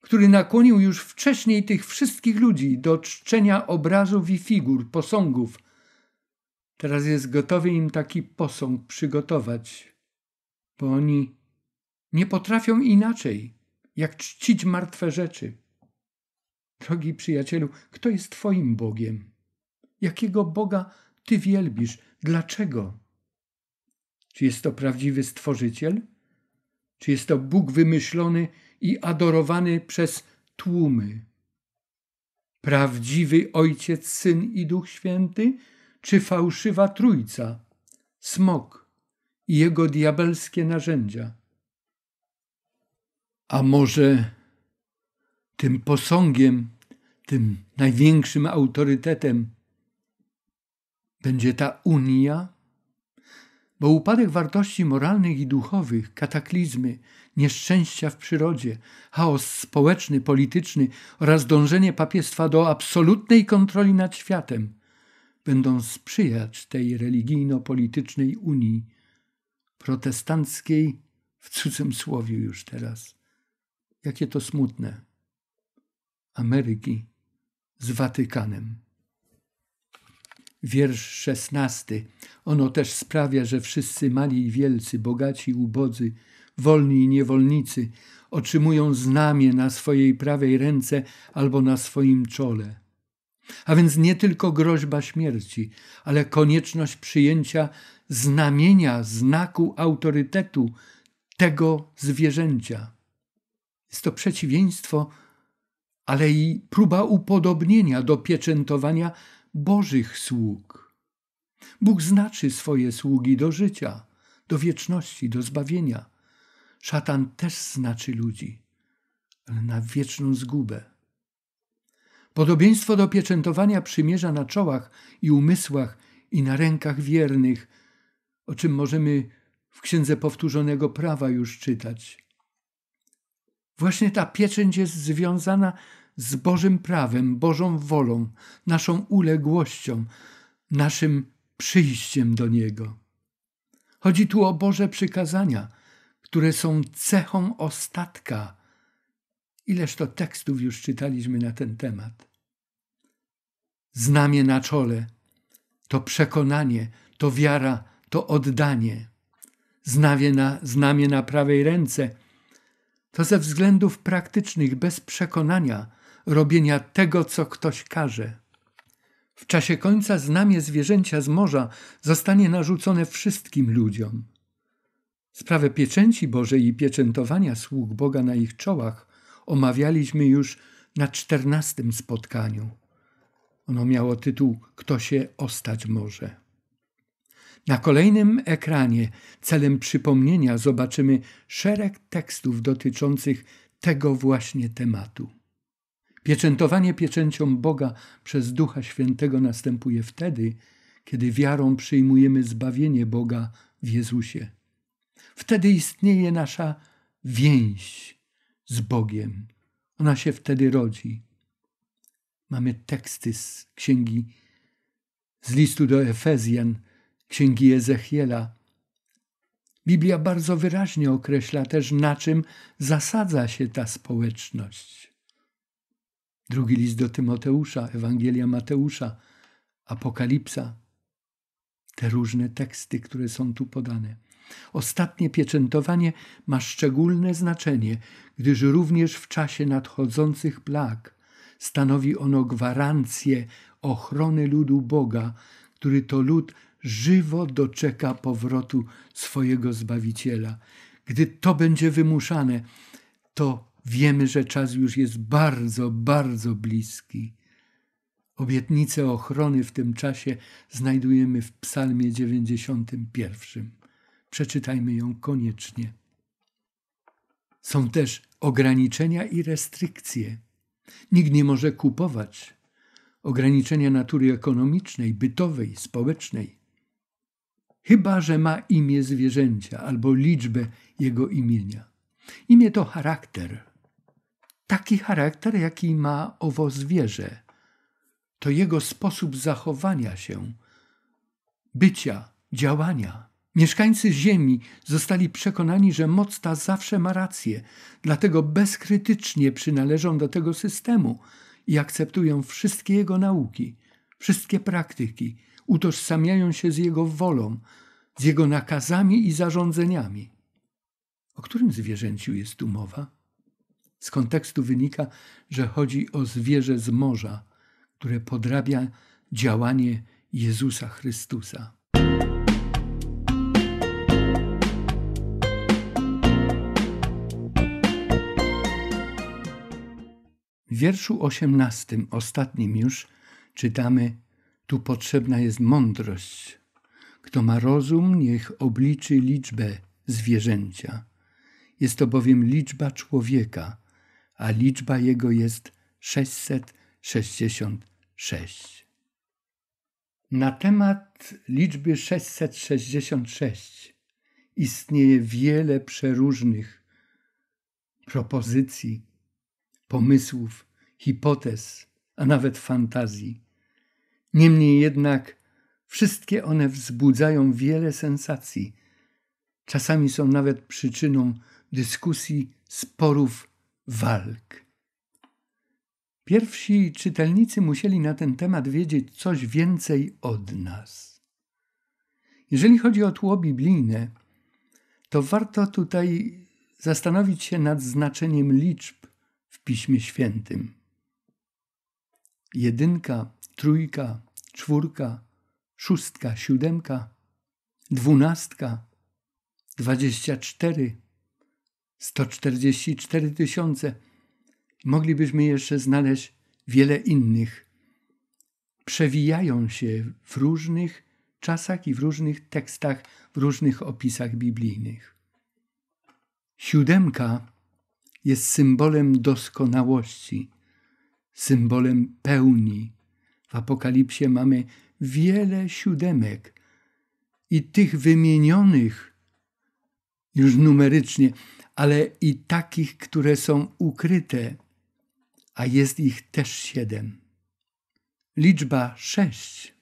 który nakłonił już wcześniej tych wszystkich ludzi do czczenia obrazów i figur, posągów, teraz jest gotowy im taki posąg przygotować, bo oni nie potrafią inaczej, jak czcić martwe rzeczy. Drogi przyjacielu, kto jest Twoim Bogiem? Jakiego Boga ty wielbisz? Dlaczego? Czy jest to prawdziwy Stworzyciel? Czy jest to Bóg wymyślony i adorowany przez tłumy? Prawdziwy Ojciec, Syn i Duch Święty? Czy fałszywa Trójca, Smok i jego diabelskie narzędzia? A może tym posągiem, tym największym autorytetem, będzie ta unia? Bo upadek wartości moralnych i duchowych, kataklizmy, nieszczęścia w przyrodzie, chaos społeczny, polityczny oraz dążenie papiestwa do absolutnej kontroli nad światem będą sprzyjać tej religijno-politycznej unii protestanckiej w cudzym słowiu już teraz. Jakie to smutne. Ameryki z Watykanem wiersz szesnasty. Ono też sprawia, że wszyscy mali i wielcy, bogaci i ubodzy, wolni i niewolnicy otrzymują znamie na swojej prawej ręce albo na swoim czole. A więc nie tylko groźba śmierci, ale konieczność przyjęcia znamienia, znaku autorytetu tego zwierzęcia. Jest to przeciwieństwo, ale i próba upodobnienia do pieczętowania Bożych sług. Bóg znaczy swoje sługi do życia, do wieczności, do zbawienia. Szatan też znaczy ludzi, ale na wieczną zgubę. Podobieństwo do pieczętowania przymierza na czołach i umysłach i na rękach wiernych, o czym możemy w Księdze Powtórzonego Prawa już czytać. Właśnie ta pieczęć jest związana z Bożym prawem, Bożą wolą, naszą uległością, naszym przyjściem do Niego. Chodzi tu o Boże przykazania, które są cechą ostatka. Ileż to tekstów już czytaliśmy na ten temat. Znamie na czole to przekonanie, to wiara, to oddanie. Znamie na, znamie na prawej ręce to ze względów praktycznych, bez przekonania, robienia tego, co ktoś każe. W czasie końca znamie zwierzęcia z morza zostanie narzucone wszystkim ludziom. Sprawę pieczęci Bożej i pieczętowania sług Boga na ich czołach omawialiśmy już na czternastym spotkaniu. Ono miało tytuł Kto się ostać może. Na kolejnym ekranie celem przypomnienia zobaczymy szereg tekstów dotyczących tego właśnie tematu. Pieczętowanie pieczęcią Boga przez Ducha Świętego następuje wtedy, kiedy wiarą przyjmujemy zbawienie Boga w Jezusie. Wtedy istnieje nasza więź z Bogiem. Ona się wtedy rodzi. Mamy teksty z księgi, z listu do Efezjan, księgi Ezechiela. Biblia bardzo wyraźnie określa też, na czym zasadza się ta społeczność. Drugi list do Tymoteusza, Ewangelia Mateusza, Apokalipsa. Te różne teksty, które są tu podane. Ostatnie pieczętowanie ma szczególne znaczenie, gdyż również w czasie nadchodzących plag stanowi ono gwarancję ochrony ludu Boga, który to lud żywo doczeka powrotu swojego Zbawiciela. Gdy to będzie wymuszane, to Wiemy, że czas już jest bardzo, bardzo bliski. Obietnicę ochrony w tym czasie znajdujemy w Psalmie 91. Przeczytajmy ją koniecznie. Są też ograniczenia i restrykcje. Nikt nie może kupować. Ograniczenia natury ekonomicznej, bytowej, społecznej. Chyba, że ma imię zwierzęcia albo liczbę jego imienia. Imię to charakter, taki charakter, jaki ma owo zwierzę. To jego sposób zachowania się, bycia, działania. Mieszkańcy Ziemi zostali przekonani, że moc ta zawsze ma rację, dlatego bezkrytycznie przynależą do tego systemu i akceptują wszystkie jego nauki, wszystkie praktyki, utożsamiają się z jego wolą, z jego nakazami i zarządzeniami. O którym zwierzęciu jest tu mowa? Z kontekstu wynika, że chodzi o zwierzę z morza, które podrabia działanie Jezusa Chrystusa. W wierszu osiemnastym, ostatnim już, czytamy: Tu potrzebna jest mądrość. Kto ma rozum, niech obliczy liczbę zwierzęcia. Jest to bowiem liczba człowieka, a liczba jego jest 666. Na temat liczby 666 istnieje wiele przeróżnych propozycji, pomysłów, hipotez, a nawet fantazji. Niemniej jednak wszystkie one wzbudzają wiele sensacji. Czasami są nawet przyczyną dyskusji, sporów walk. Pierwsi czytelnicy musieli na ten temat wiedzieć coś więcej od nas. Jeżeli chodzi o tło biblijne, to warto tutaj zastanowić się nad znaczeniem liczb w Piśmie Świętym. Jedynka, trójka, czwórka, szóstka, siódemka, dwunastka, dwadzieścia cztery 144 tysiące. Moglibyśmy jeszcze znaleźć wiele innych. Przewijają się w różnych czasach i w różnych tekstach, w różnych opisach biblijnych. Siódemka jest symbolem doskonałości, symbolem pełni. W Apokalipsie mamy wiele siódemek i tych wymienionych już numerycznie, ale i takich, które są ukryte, a jest ich też siedem. Liczba sześć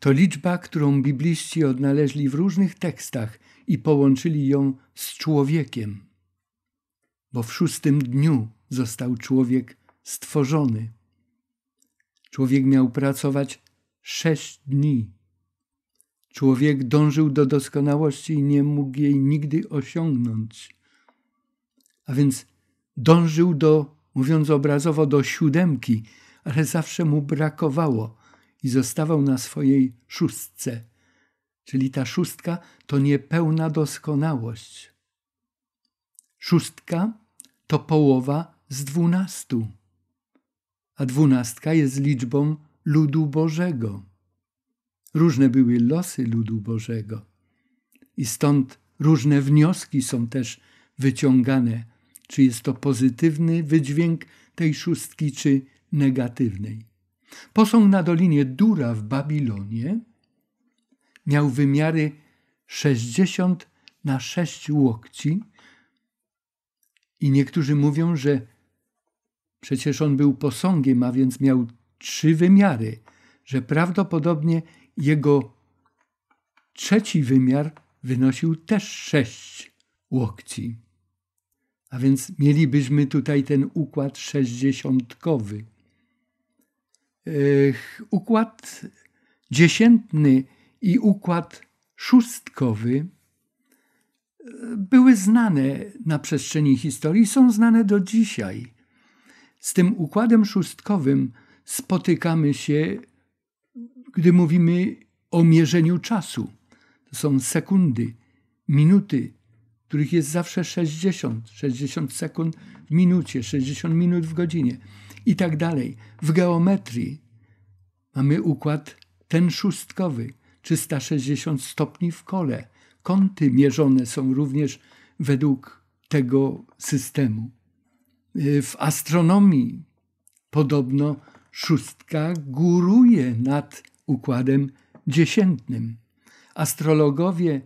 to liczba, którą bibliści odnaleźli w różnych tekstach i połączyli ją z człowiekiem, bo w szóstym dniu został człowiek stworzony. Człowiek miał pracować sześć dni Człowiek dążył do doskonałości i nie mógł jej nigdy osiągnąć. A więc dążył do, mówiąc obrazowo, do siódemki, ale zawsze mu brakowało i zostawał na swojej szóstce. Czyli ta szóstka to niepełna doskonałość. Szóstka to połowa z dwunastu, a dwunastka jest liczbą ludu Bożego. Różne były losy ludu Bożego. I stąd różne wnioski są też wyciągane, czy jest to pozytywny wydźwięk tej szóstki, czy negatywnej. Posąg na dolinie Dura w Babilonie miał wymiary 60 na 6 łokci, i niektórzy mówią, że przecież on był posągiem, a więc miał trzy wymiary, że prawdopodobnie jego trzeci wymiar wynosił też sześć łokci. A więc mielibyśmy tutaj ten układ sześćdziesiątkowy. Układ dziesiętny i układ szóstkowy e, były znane na przestrzeni historii, są znane do dzisiaj. Z tym układem szóstkowym spotykamy się gdy mówimy o mierzeniu czasu. To są sekundy, minuty, których jest zawsze 60, 60 sekund w minucie, 60 minut w godzinie i tak dalej. W geometrii mamy układ ten szóstkowy, 360 stopni w kole. Kąty mierzone są również według tego systemu. W astronomii podobno szóstka góruje nad układem dziesiętnym. Astrologowie,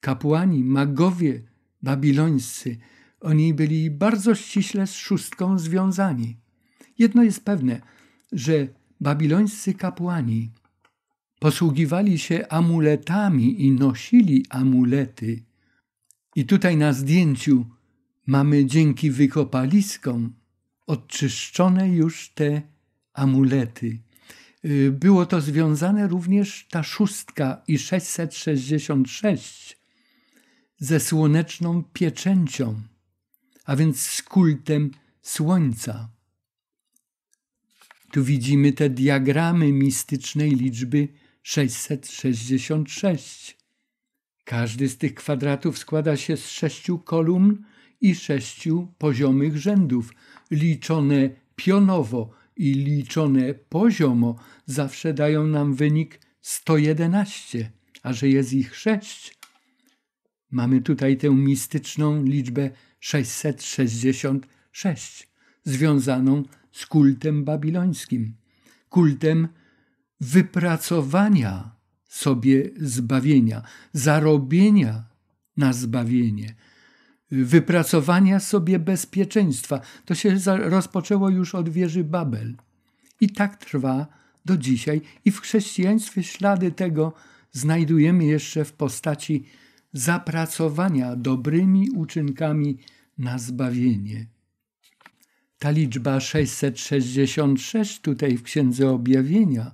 kapłani, magowie babilońscy, oni byli bardzo ściśle z szóstką związani. Jedno jest pewne, że babilońscy kapłani posługiwali się amuletami i nosili amulety. I tutaj na zdjęciu mamy dzięki wykopaliskom odczyszczone już te amulety. Y, było to związane również ta szóstka i 666 ze słoneczną pieczęcią, a więc z kultem słońca. Tu widzimy te diagramy mistycznej liczby 666. Każdy z tych kwadratów składa się z sześciu kolumn i sześciu poziomych rzędów, liczone pionowo i liczone poziomo zawsze dają nam wynik 111, a że jest ich 6, mamy tutaj tę mistyczną liczbę 666, związaną z kultem babilońskim, kultem wypracowania sobie zbawienia, zarobienia na zbawienie, wypracowania sobie bezpieczeństwa. To się rozpoczęło już od wieży Babel. I tak trwa do dzisiaj. I w chrześcijaństwie ślady tego znajdujemy jeszcze w postaci zapracowania dobrymi uczynkami na zbawienie. Ta liczba 666 tutaj w Księdze Objawienia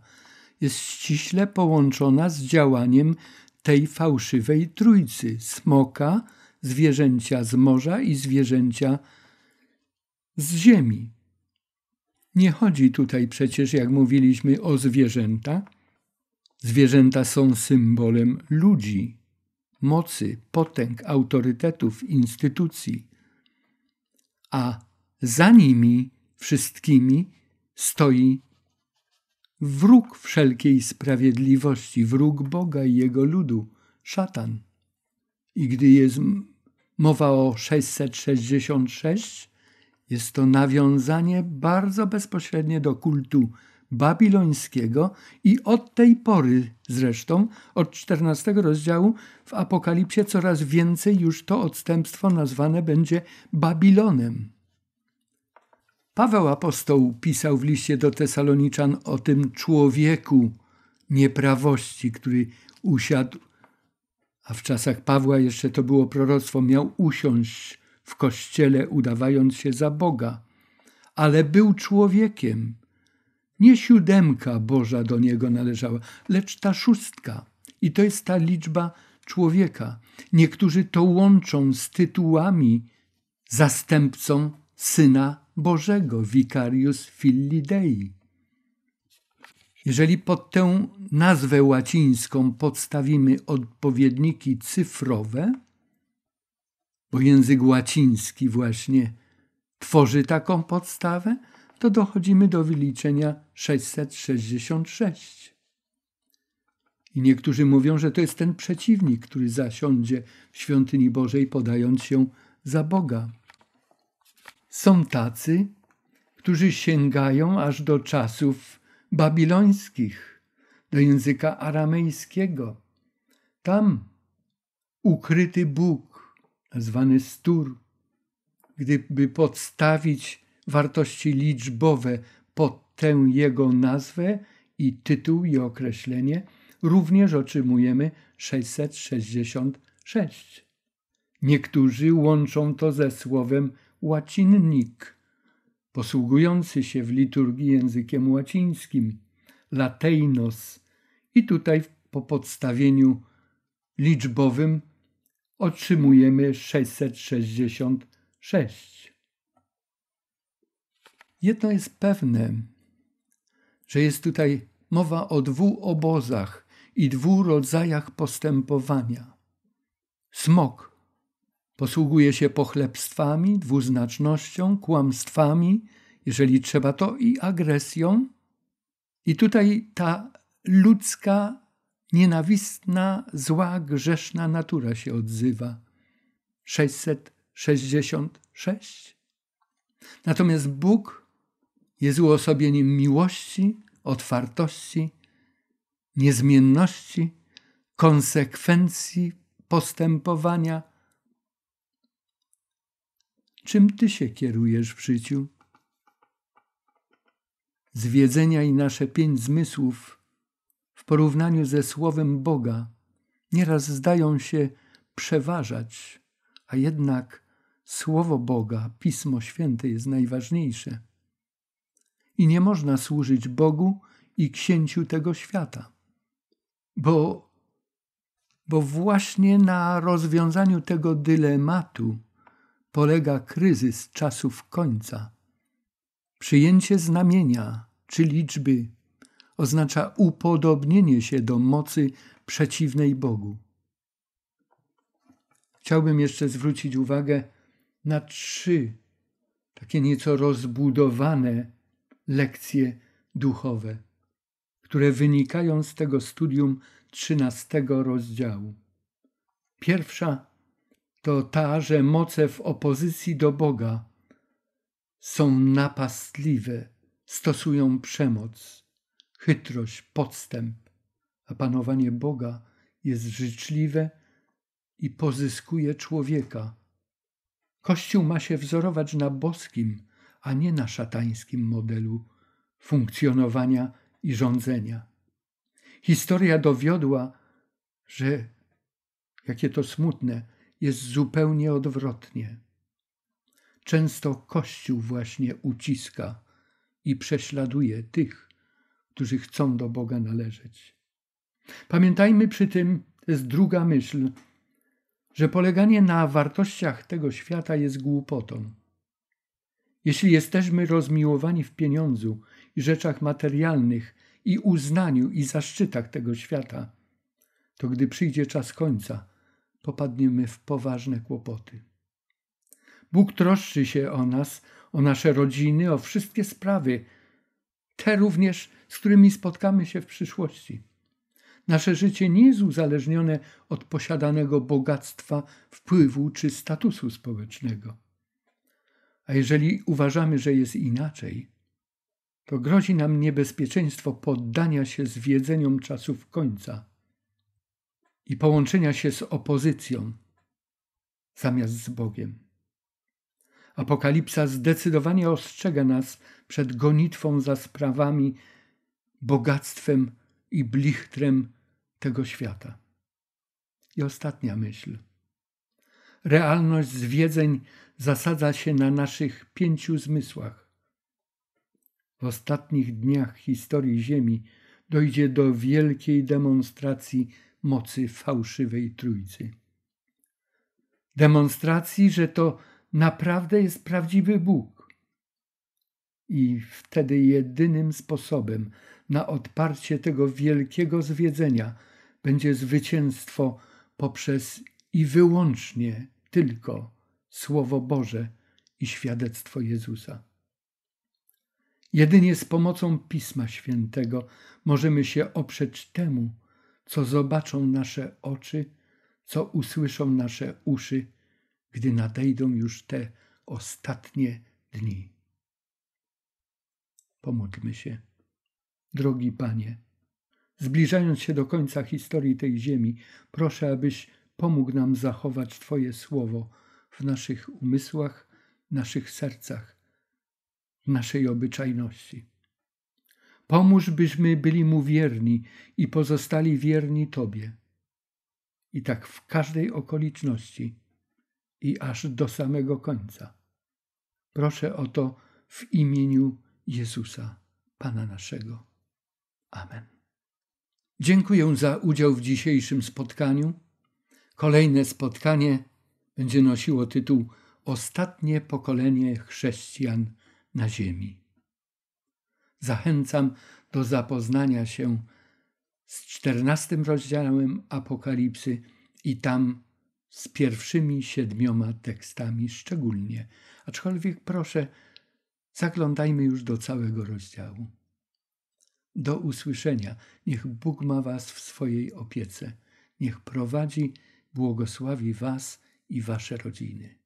jest ściśle połączona z działaniem tej fałszywej trójcy smoka, zwierzęcia z morza i zwierzęcia z ziemi. Nie chodzi tutaj przecież, jak mówiliśmy, o zwierzęta. Zwierzęta są symbolem ludzi, mocy, potęg, autorytetów, instytucji. A za nimi wszystkimi stoi wróg wszelkiej sprawiedliwości, wróg Boga i jego ludu, szatan. I gdy jest Mowa o 666 jest to nawiązanie bardzo bezpośrednie do kultu babilońskiego i od tej pory zresztą, od XIV rozdziału w Apokalipsie coraz więcej już to odstępstwo nazwane będzie Babilonem. Paweł apostoł pisał w liście do Tesaloniczan o tym człowieku nieprawości, który usiadł a w czasach Pawła jeszcze to było proroctwo, miał usiąść w kościele, udawając się za Boga, ale był człowiekiem. Nie siódemka Boża do niego należała, lecz ta szóstka. I to jest ta liczba człowieka. Niektórzy to łączą z tytułami zastępcą Syna Bożego, Vicarius Filidei. Jeżeli pod tę nazwę łacińską podstawimy odpowiedniki cyfrowe, bo język łaciński właśnie tworzy taką podstawę, to dochodzimy do wyliczenia 666. I niektórzy mówią, że to jest ten przeciwnik, który zasiądzie w świątyni Bożej, podając się za Boga. Są tacy, którzy sięgają aż do czasów babilońskich, do języka aramejskiego. Tam ukryty Bóg, nazwany Stur, gdyby podstawić wartości liczbowe pod tę jego nazwę i tytuł i określenie, również otrzymujemy 666. Niektórzy łączą to ze słowem łacinnik, posługujący się w liturgii językiem łacińskim, lateinos, i tutaj po podstawieniu liczbowym otrzymujemy 666. Jedno jest pewne, że jest tutaj mowa o dwóch obozach i dwóch rodzajach postępowania. Smok Posługuje się pochlebstwami, dwuznacznością, kłamstwami, jeżeli trzeba to, i agresją. I tutaj ta ludzka, nienawistna, zła, grzeszna natura się odzywa. 666. Natomiast Bóg jest uosobieniem miłości, otwartości, niezmienności, konsekwencji postępowania, czym ty się kierujesz w życiu? Zwiedzenia i nasze pięć zmysłów w porównaniu ze Słowem Boga nieraz zdają się przeważać, a jednak Słowo Boga, Pismo Święte jest najważniejsze. I nie można służyć Bogu i księciu tego świata, bo, bo właśnie na rozwiązaniu tego dylematu polega kryzys czasów końca. Przyjęcie znamienia czy liczby oznacza upodobnienie się do mocy przeciwnej Bogu. Chciałbym jeszcze zwrócić uwagę na trzy takie nieco rozbudowane lekcje duchowe, które wynikają z tego studium trzynastego rozdziału. Pierwsza to ta, że moce w opozycji do Boga są napastliwe, stosują przemoc, chytrość, podstęp, a panowanie Boga jest życzliwe i pozyskuje człowieka. Kościół ma się wzorować na boskim, a nie na szatańskim modelu funkcjonowania i rządzenia. Historia dowiodła, że jakie to smutne, jest zupełnie odwrotnie. Często Kościół właśnie uciska i prześladuje tych, którzy chcą do Boga należeć. Pamiętajmy przy tym, to jest druga myśl, że poleganie na wartościach tego świata jest głupotą. Jeśli jesteśmy rozmiłowani w pieniądzu i rzeczach materialnych, i uznaniu i zaszczytach tego świata, to gdy przyjdzie czas końca, popadniemy w poważne kłopoty. Bóg troszczy się o nas, o nasze rodziny, o wszystkie sprawy, te również, z którymi spotkamy się w przyszłości. Nasze życie nie jest uzależnione od posiadanego bogactwa, wpływu czy statusu społecznego. A jeżeli uważamy, że jest inaczej, to grozi nam niebezpieczeństwo poddania się zwiedzeniom czasów końca i połączenia się z opozycją zamiast z Bogiem. Apokalipsa zdecydowanie ostrzega nas przed gonitwą za sprawami, bogactwem i blichtrem tego świata. I ostatnia myśl. Realność zwiedzeń zasadza się na naszych pięciu zmysłach. W ostatnich dniach historii Ziemi dojdzie do wielkiej demonstracji mocy fałszywej trójcy. Demonstracji, że to naprawdę jest prawdziwy Bóg. I wtedy jedynym sposobem na odparcie tego wielkiego zwiedzenia będzie zwycięstwo poprzez i wyłącznie tylko Słowo Boże i świadectwo Jezusa. Jedynie z pomocą Pisma Świętego możemy się oprzeć temu, co zobaczą nasze oczy, co usłyszą nasze uszy, gdy nadejdą już te ostatnie dni. Pomódlmy się. Drogi Panie, zbliżając się do końca historii tej ziemi, proszę, abyś pomógł nam zachować Twoje słowo w naszych umysłach, naszych sercach, naszej obyczajności. Pomóż, byśmy byli Mu wierni i pozostali wierni Tobie. I tak w każdej okoliczności i aż do samego końca. Proszę o to w imieniu Jezusa, Pana naszego. Amen. Dziękuję za udział w dzisiejszym spotkaniu. Kolejne spotkanie będzie nosiło tytuł Ostatnie pokolenie chrześcijan na Ziemi. Zachęcam do zapoznania się z czternastym rozdziałem Apokalipsy i tam z pierwszymi siedmioma tekstami szczególnie. Aczkolwiek proszę, zaglądajmy już do całego rozdziału. Do usłyszenia. Niech Bóg ma Was w swojej opiece. Niech prowadzi, błogosławi Was i Wasze rodziny.